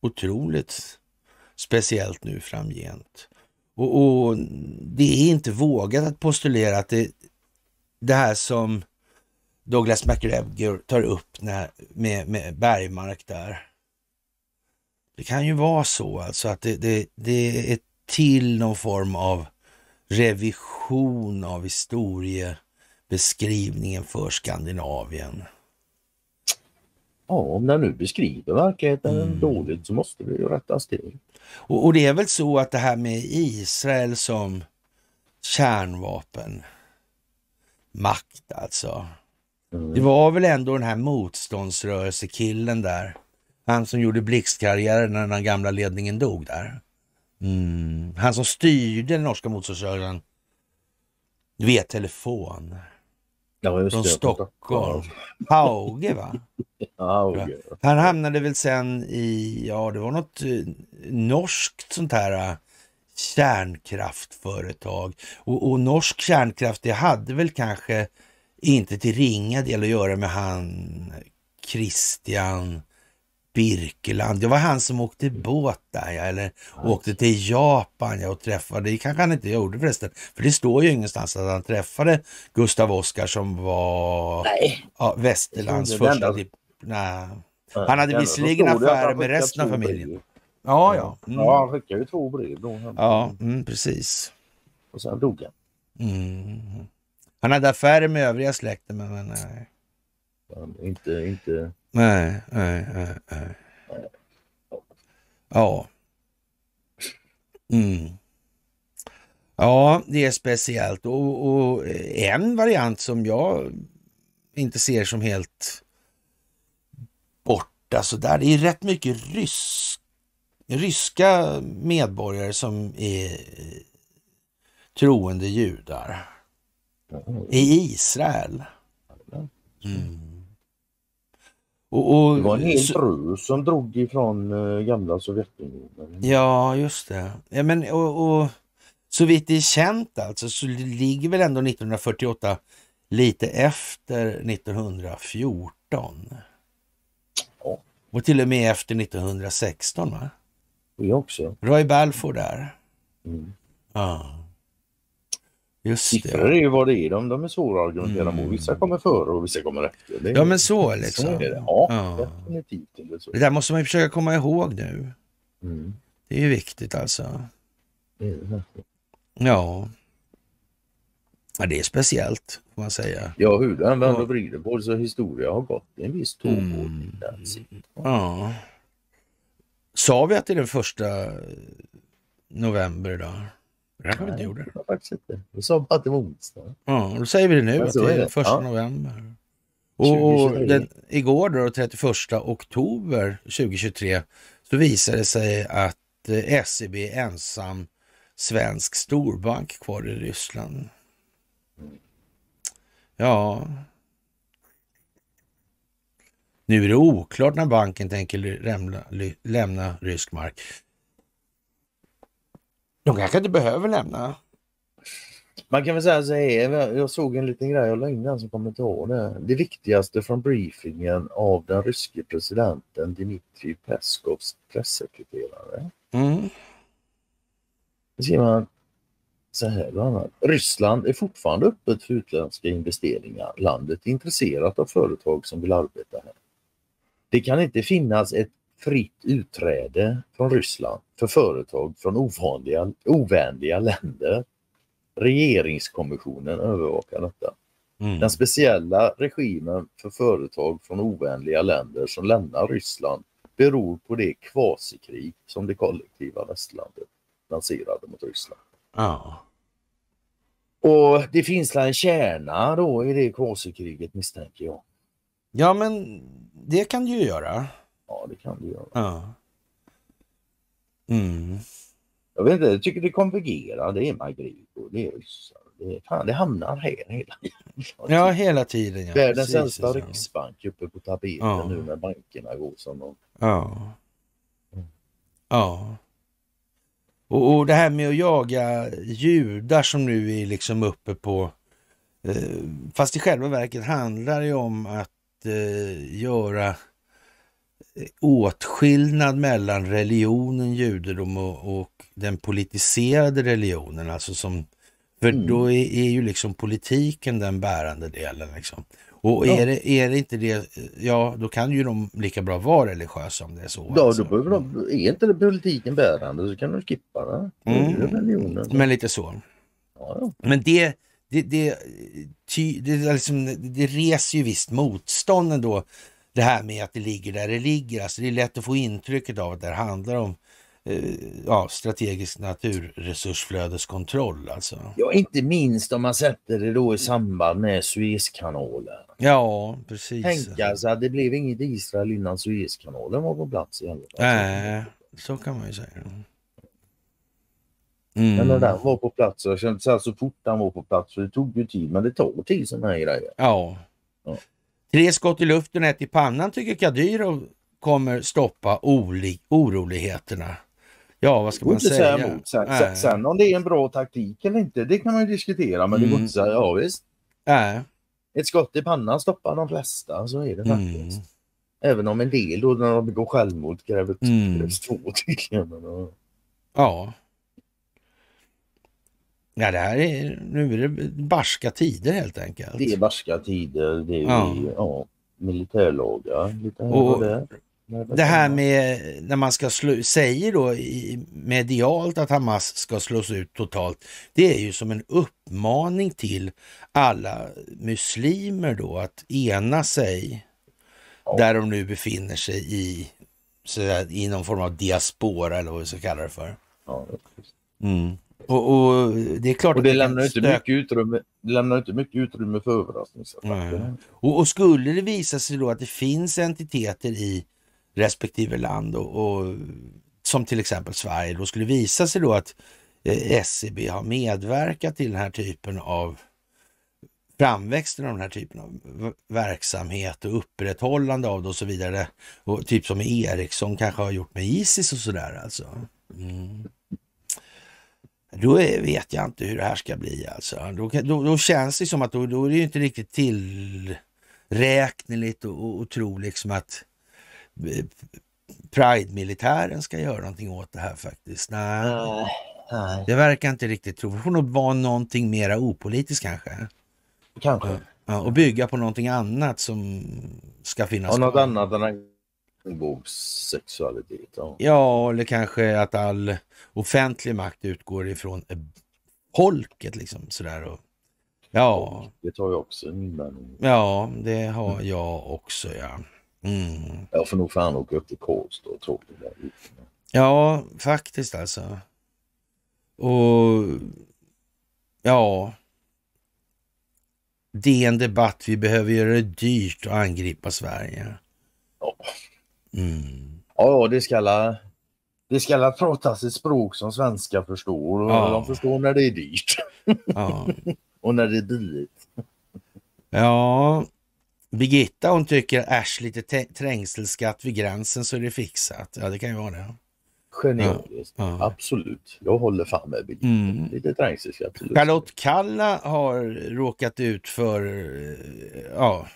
otroligt speciellt nu framgent. Och, och, det är inte vågat att postulera att det det här som Douglas McGregor tar upp när, med, med Bergmark där. Det kan ju vara så alltså att det, det, det är till någon form av revision av historiebeskrivningen för Skandinavien. Ja, om den nu beskriver verkligheten mm. dåligt så måste det ju rättas till. Och, och det är väl så att det här med Israel som kärnvapen makt alltså. Mm. Det var väl ändå den här motståndsrörelsekillen där. Han som gjorde blixtkarriären när den gamla ledningen dog där. Mm. Han som styrde den norska motståndsrörelsen via telefon. Ja, Från Stockholm. Hauge va? [LAUGHS] Hauge. Han hamnade väl sen i, ja det var något eh, norskt sånt här eh, kärnkraftföretag. Och, och, norsk kärnkraft, det hade väl kanske inte till ringa del att göra med han Christian Birkeland. Det var han som åkte båt där, ja, eller åkte till Japan ja, och träffade, det kanske han inte gjorde förresten, för det står ju ingenstans att han träffade Gustav Oskar som var Nej. Ja, Västerlands första... Nej. Han hade visserligen affärer med resten av familjen. Ja, ja. Mm. mm. Ja, han skickade ju två brev då. Ja, mm, precis. Och sen dog han. Mm. Han hade affärer med övriga släkten, men, men nej. Men inte, inte... Nej, nej, nej. nej. Ja. Mm. Ja, det är speciellt och, och, en variant som jag inte ser som helt borta så där, det är rätt mycket rysk ryska medborgare som är eh, troende judar i Israel. Mm. Och, och, det var en hel brus som drog ifrån eh, gamla Sovjetunionen. Ja, just det. Ja, men, och, och, så vitt det är känt alltså så ligger väl ändå 1948 lite efter 1914. Och till och med efter 1916 va? Det också. Roy Balfour där. Mm. Ja. Just Siffror det. är ju vad det är. De, de är svåra att argumentera mm. mot. Vissa kommer före och vissa kommer efter. Är... ja, men så liksom. är det. Ja, ja. definitivt. Eller så. Det där måste man ju försöka komma ihåg nu. Mm. Det är ju viktigt alltså. Mm. Ja. ja. det är speciellt får man säga. Ja, hur den vänder och vrider på det så historia har gått en viss tågordning. Mm. Ja. Sa vi att det är den första eh, november idag? Det kanske vi inte gjorde. Du sa bara att det var onsdag. Ja, då säger vi det nu, att det är den första ja. november. Och den, igår då, 31 oktober 2023, så visade det sig att eh, SEB är ensam svensk storbank kvar i Ryssland. Ja, nu är det oklart när banken tänker lämna, lämna rysk mark. De kanske inte behöver lämna. Man kan väl säga så här, jag såg en liten grej, jag den som kommer inte ihåg det. Det viktigaste från briefingen av den ryske presidenten Dmitrij Peskovs pressekreterare. Mm. Då ser man så här bland annat. Ryssland är fortfarande öppet för utländska investeringar. Landet är intresserat av företag som vill arbeta här. Det kan inte finnas ett fritt utträde från Ryssland för företag från ovanliga, ovänliga länder. Regeringskommissionen övervakar detta. Mm. Den speciella regimen för företag från ovänliga länder som lämnar Ryssland beror på det kvasikrig som det kollektiva västlandet lanserade mot Ryssland. Oh. Och det finns en kärna då i det kvasikriget misstänker jag. Ja, men det kan du ju göra. Ja, det kan du göra. Ja. Mm. Jag vet inte, jag tycker det konvergerar. Det är Magrigo, det är ryssar. Det, det hamnar här hela tiden. Ja, hela tiden. Ja. Världens äldsta riksbank uppe på tapeten ja. nu när bankerna går som de... Ja. Ja. Och, och det här med att jaga judar som nu är liksom uppe på... Eh, fast i själva verket handlar det om att eh, göra eh, åtskillnad mellan religionen judedom och, och den politiserade religionen. Alltså som, för mm. då är, är, ju liksom politiken den bärande delen. Liksom. Och är, det, är det inte det, eh, ja då kan ju de lika bra vara religiösa om det är så. Ja, alltså. då behöver de, är inte det politiken bärande så kan de skippa det. mm. Men lite så. Ja, ja. Men det det, det, det, liksom, det reser ju visst motstånd ändå, det här med att det ligger där det ligger. Alltså det är lätt att få intrycket av att det handlar om eh, ja, strategisk naturresursflödeskontroll alltså. Ja, inte minst om man sätter det då i samband med Suezkanalen. Ja, precis. Tänk alltså att det blev inget Israel innan Suezkanalen var på plats. Nej, äh, så kan man ju säga. Mm. Men när den var på plats, jag kände så, här, så fort den var på plats, för det tog ju tid, men det tar tid sådana här grejer. Ja. ja. Tre skott i luften och ett i pannan tycker Kadyrov kommer stoppa oroligheterna. Ja, vad ska man säga? säga emot. Sen, sen, sen, om det är en bra taktik eller inte, det kan man ju diskutera, men mm. det går mm. inte att säga, ja visst. Äh. Ett skott i pannan stoppar de flesta, så är det mm. faktiskt. Mm. Även om en del då när de begår självmord kräver mm. två till. [LAUGHS] Ja. Ja, det här är, nu är det barska tider helt enkelt. Det är barska tider, det är ja. ja militärlagar Det här med när man ska slå, säger då i, medialt att Hamas ska slås ut totalt. Det är ju som en uppmaning till alla muslimer då att ena sig ja. där de nu befinner sig i, så där, i någon form av diaspora eller vad vi ska kalla det för. Ja, det mm. Och, och, det är klart och det, att det lämnar inte mycket utrymme, lämnar inte mycket utrymme för överraskningsattacker. Mm. Och, och, skulle det visa sig då att det finns entiteter i respektive land och, och som till exempel Sverige, då skulle det visa sig då att eh, SCB e har medverkat till den här typen av framväxten av den här typen av verksamhet och upprätthållande av det och så vidare. Och typ som Ericsson kanske har gjort med Isis och sådär alltså. Mm då vet jag inte hur det här ska bli alltså. Då, då, då känns det som att då, då är det inte riktigt tillräkneligt och, och, och tro liksom att eh, Pride-militären ska göra någonting åt det här faktiskt. Nej. Nej. Det verkar inte riktigt tro. Det får nog vara någonting mera opolitiskt kanske. Kanske. Ja, och bygga på någonting annat som ska finnas. Ja, något kvar. annat än homosexualitet. Ja. ja, eller kanske att all offentlig makt utgår ifrån folket liksom sådär. Och, ja. Det har jag också en invändning Ja, det har mm. jag också ja. Mm. Jag får nog fan åka upp till Karlstad och tro det där. Ja, faktiskt alltså. Och ja. Det är en debatt. Vi behöver göra det dyrt att angripa Sverige. Ja. Mm. Ja, det ska alla det ska alla pratas ett språk som svenskar förstår och ja. de förstår när det är dyrt. Ja. [LAUGHS] och när det är billigt. ja, Birgitta hon tycker äsch lite trängselskatt vid gränsen så är det fixat. Ja, det kan ju vara det. Genialiskt, ja. absolut. Jag håller fan med Birgitta. Mm. Lite trängselskatt. Charlotte Kalla har råkat ut för eh, ja,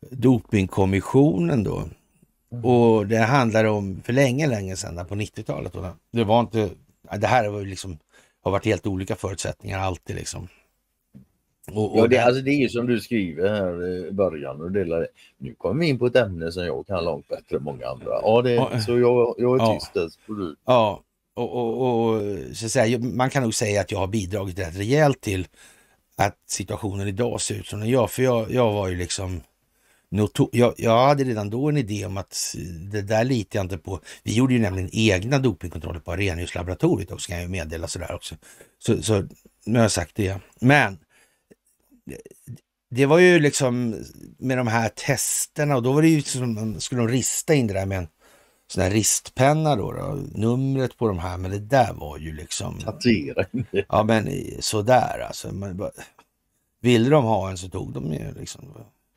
Dopingkommissionen då. Mm. Och det handlade om för länge, länge sedan, på 90-talet. Det var inte, det här var liksom, har varit helt olika förutsättningar alltid liksom. Och, och ja, det, alltså det är som du skriver här eh, i början och delar det. Nu kommer vi in på ett ämne som jag kan långt bättre än många andra. Ja, det, ja, så jag, jag är tyst där, du. Ja, och, och, och så säga, man kan nog säga att jag har bidragit rätt rejält till att situationen idag ser ut som den gör. För jag, jag var ju liksom jag, jag hade redan då en idé om att det där litar jag inte på. Vi gjorde ju nämligen egna dopingkontroller på Arrheniuslaboratoriet också, kan jag ju meddela sådär också. Så, så nu har jag sagt det. Men det var ju liksom med de här testerna och då var det ju som man skulle rista in det där med en sån här ristpenna då, då, numret på de här, men det där var ju liksom... Tatuera Ja men sådär alltså. Man, bara, ville de ha en så tog de ju liksom.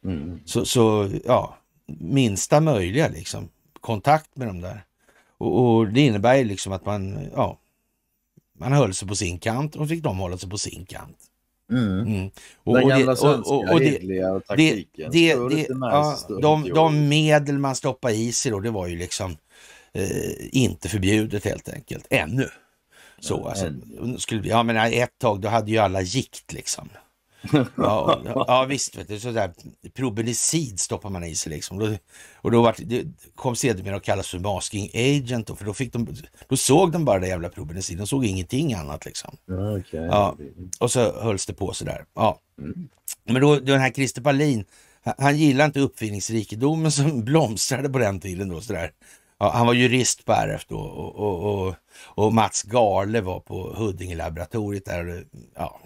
Mm. Så, så, ja, minsta möjliga liksom, kontakt med dem där. Och, och, det innebär ju liksom att man, ja, man höll sig på sin kant och fick de hålla sig på sin kant. Mm. Mm. Och, Den gamla svenska och, och, och taktiken. Det, det, det, nice, ja, de, de, medel man stoppade i sig då, det var ju liksom eh, inte förbjudet helt enkelt, ännu. Så, alltså, skulle, ja, men ett tag då hade ju alla gikt liksom ja, ja, visst, vet du, sådär probenicid stoppar man i sig liksom. Då, och då var, det kom sedermera att kallas för masking agent då, för då, fick de, då såg de bara det jävla probenicid, de såg ingenting annat liksom. Okay. Ja, och så hölls det på sådär. Ja. Mm. Men då, den här Christer Palin, han, han gillade inte uppfinningsrikedomen som [LAUGHS] blomstrade på den tiden då sådär. Ja, han var jurist på RF då och, och, och, och Mats Garle var på Huddingelaboratoriet där. ja,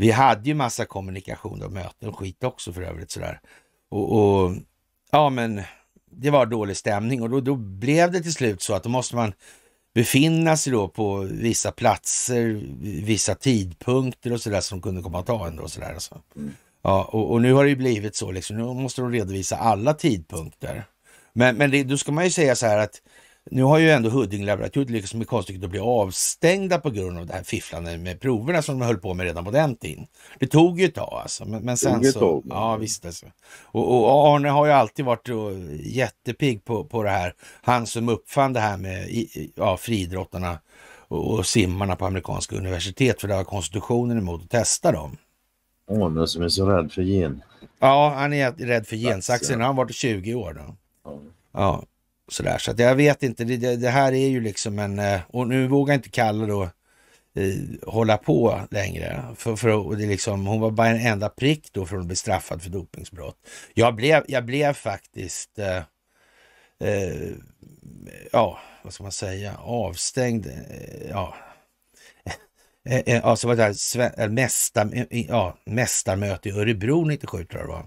vi hade ju massa kommunikation och möten och skit också för övrigt sådär. Och, och ja, men det var dålig stämning och då, då blev det till slut så att då måste man befinna sig då på vissa platser, vissa tidpunkter och sådär som kunde komma att ta en då. sådär. Alltså. Mm. Ja, och, och, nu har det ju blivit så liksom, nu måste de redovisa alla tidpunkter. Men, men det, då ska man ju säga så här att nu har ju ändå Huddingelaboratoriet lyckats med konststycket att bli avstängda på grund av det här fifflandet med proverna som de höll på med redan på den tiden. Det tog ju ett tag alltså. Men, men sen så... Tag. Ja, visst alltså. och, och, Arne har ju alltid varit och, eh, jättepigg på, på det här. Han som uppfann det här med ja, friidrottarna och, och simmarna på amerikanska universitet för det var konstitutionen emot att testa dem. Arne som är så rädd för gen. Ja, han är rädd för gensaxen. Han har varit 20 år då. ja. Så där, Så att jag vet inte, det, det, här är ju liksom en, eh, och nu vågar inte Kalle då eh, hålla på längre. För, för det liksom, hon var bara en enda prick då för att bli straffad för dopningsbrott. Jag blev, jag blev faktiskt, eh, eh, ja, vad ska man säga, avstängd. Eh, ja. [LAUGHS] Eh, ja, så var det här, mästarmöte i Örebro 97 tror jag det var.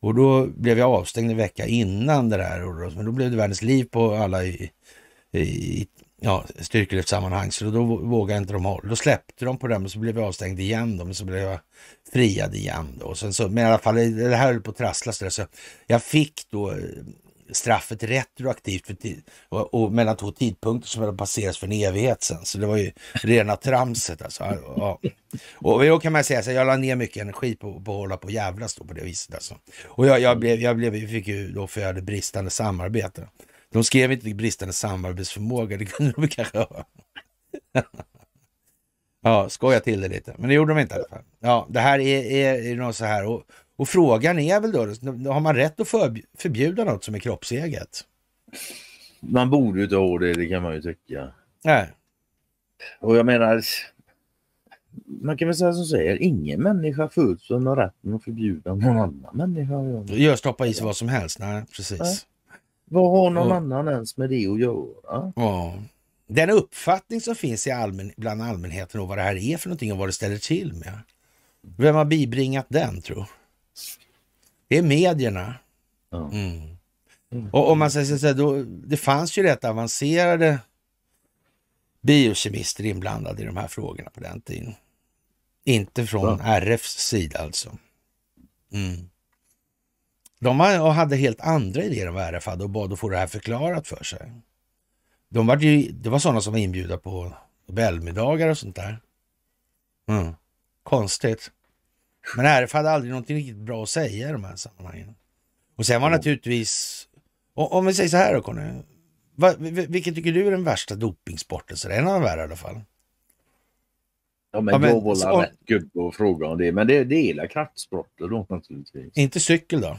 Och då blev jag avstängd en vecka innan det där. Men då blev det världens liv på alla i, i ja, styrkelyftssammanhang. Så då vågade inte de hålla. Då släppte de på den och så blev jag avstängd igen då. Men så blev jag friad igen då. Och sen så, men i alla fall, det här höll på att trasslas. Så jag fick då eh, straffet retroaktivt för och, och, mellan två tidpunkter som hade passerats för en evighet sen. Så det var ju rena tramset alltså. Ja. Och då kan man säga så jag la ner mycket energi på, på att hålla på och jävlas då på det viset alltså. Och jag, jag, blev, jag blev, fick ju då för jag hade bristande samarbete. De skrev inte bristande samarbetsförmåga, det kunde de kanske ha. ja, skoja till det lite, men det gjorde de inte i alla fall. Ja, det här är, är, är något så här. Och, och frågan är väl då, har man rätt att förbjuda något som är kroppseget? Man borde ju inte ha det, det kan man ju tycka. Nej. Och jag menar, man kan väl säga som säger, ingen människa föds som har rätten att förbjuda någon annan människa. Gör stoppa i sig vad som helst, nej precis. Nej. Vad har någon och, annan ens med det att göra? Ja. Den uppfattning som finns i allmän, bland allmänheten om vad det här är för någonting och vad det ställer till med. Vem har bibringat den tror det är medierna. Mm. Och om man säger så här, då, det fanns ju rätt avancerade biokemister inblandade i de här frågorna på den tiden. Inte från ja. RFs sida alltså. Mm. De hade helt andra idéer än vad RF hade och bad att få det här förklarat för sig. De var ju, det var sådana som var inbjudna på Nobelmiddagar och sånt där. Mm. Konstigt. Men RF hade aldrig någonting riktigt bra att säga i de här sammanhangen. Och sen var mm. naturligtvis, om vi säger så här då Conny, vilken tycker du är den värsta dopingsporten? Så det är en av de värre i alla fall. Ja men, ja, men då vållar så... rätt upp och fråga om det. Men det, det är hela kraftsporter då naturligtvis. Inte cykel då?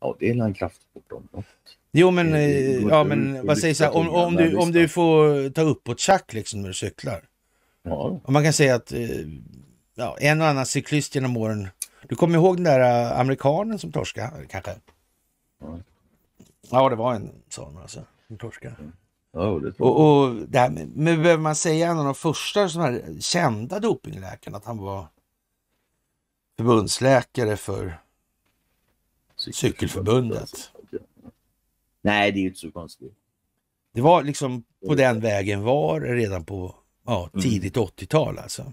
Ja det är en kraftsport om något. Jo men, det, eh, ja, men vad sägs om, om, du, om du får ta upp på ett schack liksom när du cyklar. Ja. Och man kan säga att eh, ja, en och annan cyklist genom åren. Du kommer ihåg den där eh, amerikanen som torskade kanske? Ja, det var en sån alltså, som torskade. Mm. och, och det här men behöver man säga en av de första här kända dopingläkarna att han var förbundsläkare för Cykelförbundet. Nej, det är ju inte så konstigt. Det var liksom på den vägen var redan på ja, mm. tidigt 80-tal alltså.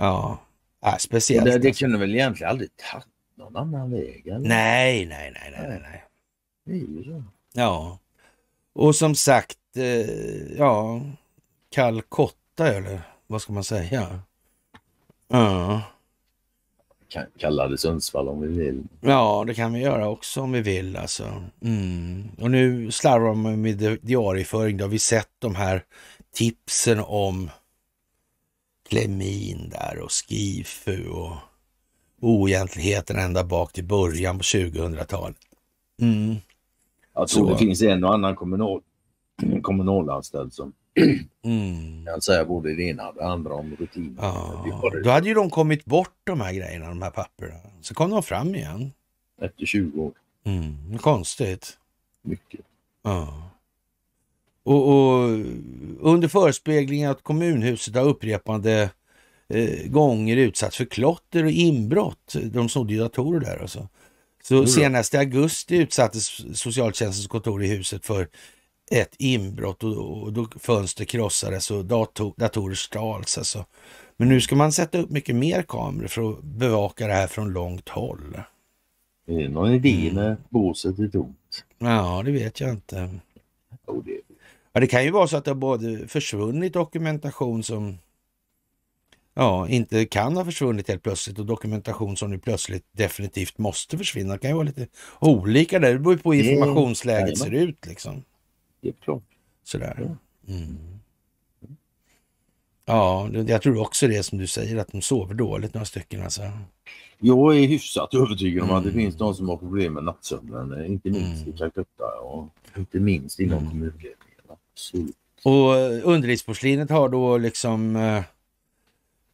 Ja, ja speciellt. Det, det alltså. kunde väl egentligen aldrig tagit någon annan väg? Eller? Nej, nej, nej, nej, nej. Det är ju så. Ja. Och som sagt, eh, ja, Calcutta eller vad ska man säga? Ja. kalla det Sundsvall om vi vill. Ja, det kan vi göra också om vi vill alltså. Mm. Och nu slarvar man med diarieföring. Det har vi sett de här tipsen om Klemin där och Skifu och oegentligheten ända bak till början på 2000-talet. Mm. Jag tror Så. det finns en och annan kommunal, kommunalanställd som [CLEARS THROAT] mm. kan säga både det ena och det andra om rutiner. Ja. Då hade ju de kommit bort de här grejerna, de här papperna. Så kom de fram igen. Efter 20 år. Mm. Konstigt. Mycket. Ja. Och, och, under förespegling att kommunhuset har upprepande eh, gånger utsatts för klotter och inbrott. De snodde ju datorer där alltså. Så mm. senast i augusti utsattes socialtjänstens kontor i huset för ett inbrott och, och då fönster krossades och dator, datorer stals. Alltså. Men nu ska man sätta upp mycket mer kameror för att bevaka det här från långt håll. Är det någon idé mm. när båset är tomt? Ja, det vet jag inte. Jo, det Ja, det kan ju vara så att det har både försvunnit dokumentation som ja, inte kan ha försvunnit helt plötsligt och dokumentation som nu plötsligt definitivt måste försvinna. Det kan ju vara lite olika där. Det beror ju på hur informationsläget ser ut liksom. Det är klart. Sådär. Mm. Ja, jag tror också det som du säger att de sover dåligt några stycken alltså. Jag är hyfsat övertygad om att det mm. finns de som har problem med nattsömnen, inte minst mm. i Calcutta och inte minst inom mm. kommunledningen. Och eh, underlivsporslinet har då liksom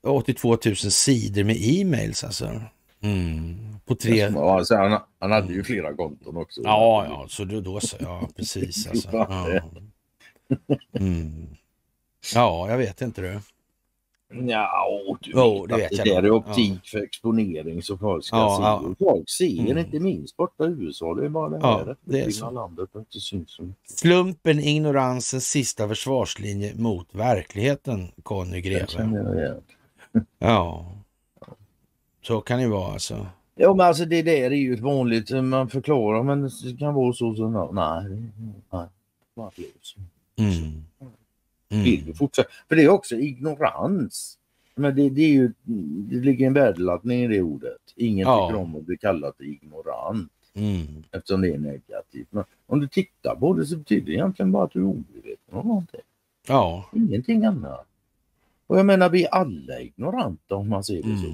82 eh, 000 sidor med e-mails alltså. Mm. På tre... Alltså, han, han hade ju flera konton också. Ja, ja, så då, då så. Ja, precis alltså. [LAUGHS] Ja. Mm. ja, jag vet inte du. Mm. Ja, du vet, oh, det, vet det där är optik ja. för exponering så folk ska ja, se. Ja. Folk ser mm. inte minst borta i USA. Det är bara det här ja, det är så. landet och inte syns så mycket. Slumpen, ignoransens sista försvarslinje mot verkligheten, Conny Greve. [LAUGHS] ja, så kan det vara alltså. Ja men alltså det där är ju ett vanligt, eh, man förklarar men det kan vara så, så nej. nej. nej. Mm. Mm. Fortsätta. För det är också ignorans. Men det, det, är ju, det ligger en värdeladdning i det ordet. Ingen ja. tycker om att bli kallad ignorant mm. eftersom det är negativt. Men om du tittar på det så betyder det egentligen bara att du är omedveten om någonting. Ja. Ingenting annat. Och jag menar vi är alla ignoranta om man ser det mm. så.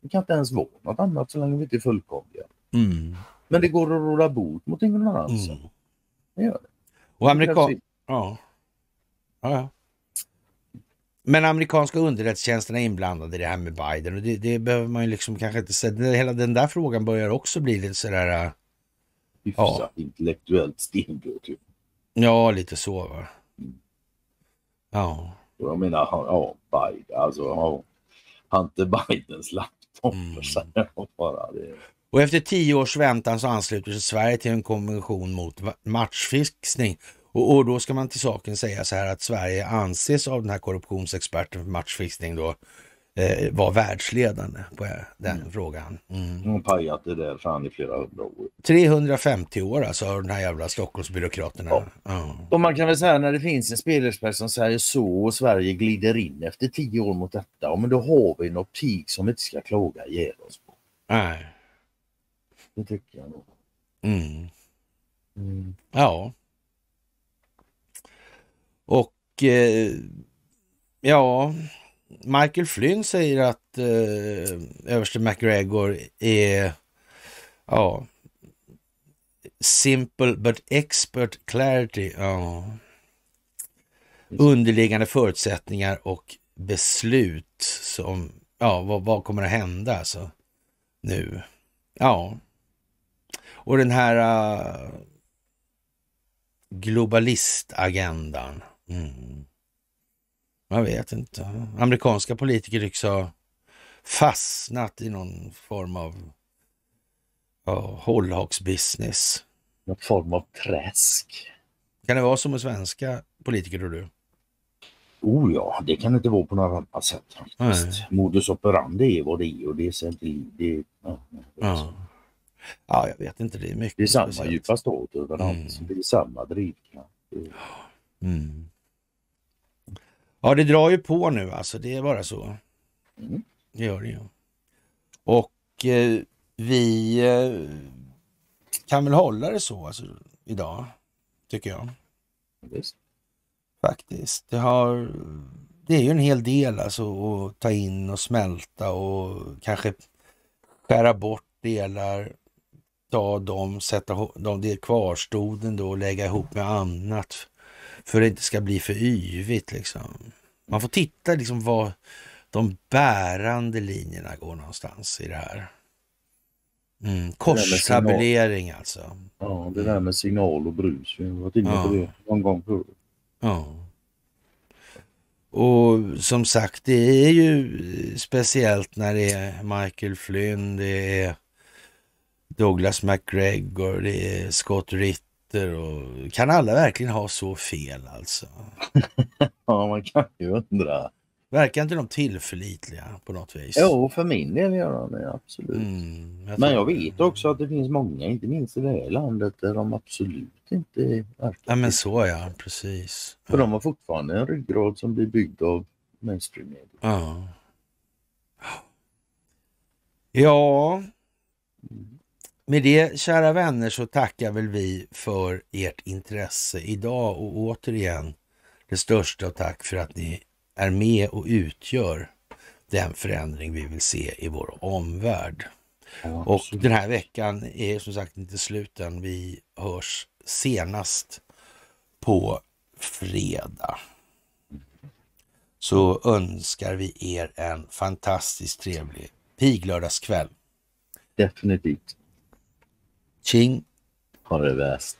Vi kan inte ens vara något annat så länge vi inte är fullkomliga. Mm. Men det går att råda bot mot ignoransen. Mm. Det gör det. Och amerikan... Ja. Ja. Men amerikanska underrättelsetjänsterna är inblandade i det här med Biden och det, det behöver man ju liksom kanske inte säga. Hela den där frågan börjar också bli lite sådär... Äh, Hyfsat ja. intellektuellt stenbrott. Typ. Ja, lite så va. Ja. Jag menar, ja, Biden, alltså ja, Hunter Bidens laptop. Mm. [LAUGHS] bara det. Och efter tio års väntan så ansluter sig Sverige till en konvention mot matchfixning och, och, då ska man till saken säga så här att Sverige anses av den här korruptionsexperten för matchfixning då eh, vara världsledande på eh, den mm. frågan. Mm. De har pajat det där fan i flera hundra år. 350 år alltså av den här jävla Stockholmsbyråkraterna. Ja. ja. Och man kan väl säga när det finns en spelexpert som säger så och Sverige glider in efter tio år mot detta, ja, men då har vi en optik som vi inte ska klaga ihjäl oss på. Nej. Det tycker jag nog. Mm. mm. Ja. Och eh, ja, Michael Flynn säger att eh, överste McGregor är ja, simple but expert clarity. Ja. Underliggande förutsättningar och beslut som, ja, vad, vad kommer att hända alltså nu? Ja. Och den här uh, globalistagendan. Mm. Man vet inte. Amerikanska politiker tycks ha fastnat i någon form av ja, hållhaksbusiness. Någon form av träsk. Kan det vara som med svenska politiker tror du? Oh ja, det kan inte vara på något annat sätt faktiskt. Modus operandi är vad det är och det är sen det, det, ja, ja. ja, jag vet inte. Det är mycket. Det är samma djupa stat överallt. Mm. Det är samma drivkraft. Mm. Ja, det drar ju på nu alltså. Det är bara så. Mm. Det gör det ju. Och eh, vi eh, kan väl hålla det så alltså, idag, tycker jag. Just. Faktiskt. Det, har, det är ju en hel del alltså att ta in och smälta och kanske skära bort delar, ta dem, sätta de, det kvarstoden då och lägga ihop med annat för det inte ska bli för yvigt. Liksom. Man får titta liksom vad de bärande linjerna går någonstans i det här. Mm. Korstabulering alltså. Ja, det där med signal och brus. Vi har varit inne ja. på det någon gång förut. Ja. Och som sagt, det är ju speciellt när det är Michael Flynn, det är Douglas McGregor, det är Scott Ritt åsikter och kan alla verkligen ha så fel alltså? [LAUGHS] ja, man kan ju undra. Verkar inte de tillförlitliga på något vis? Jo, för min del gör de det absolut. Mm, jag Men jag vet också att det finns många, inte minst i det här landet, där de absolut inte verkar. Ja, men så ja, precis. För ja. de har fortfarande en ryggrad som blir byggd av mainstream-media. Ja. Ja. Mm med det, kära vänner, så tackar väl vi för ert intresse idag och återigen det största tack för att ni är med och utgör den förändring vi vill se i vår omvärld. Ja, och den här veckan är som sagt inte sluten. Vi hörs senast på fredag. Så önskar vi er en fantastiskt trevlig piglördagskväll. Definitivt. the b e s t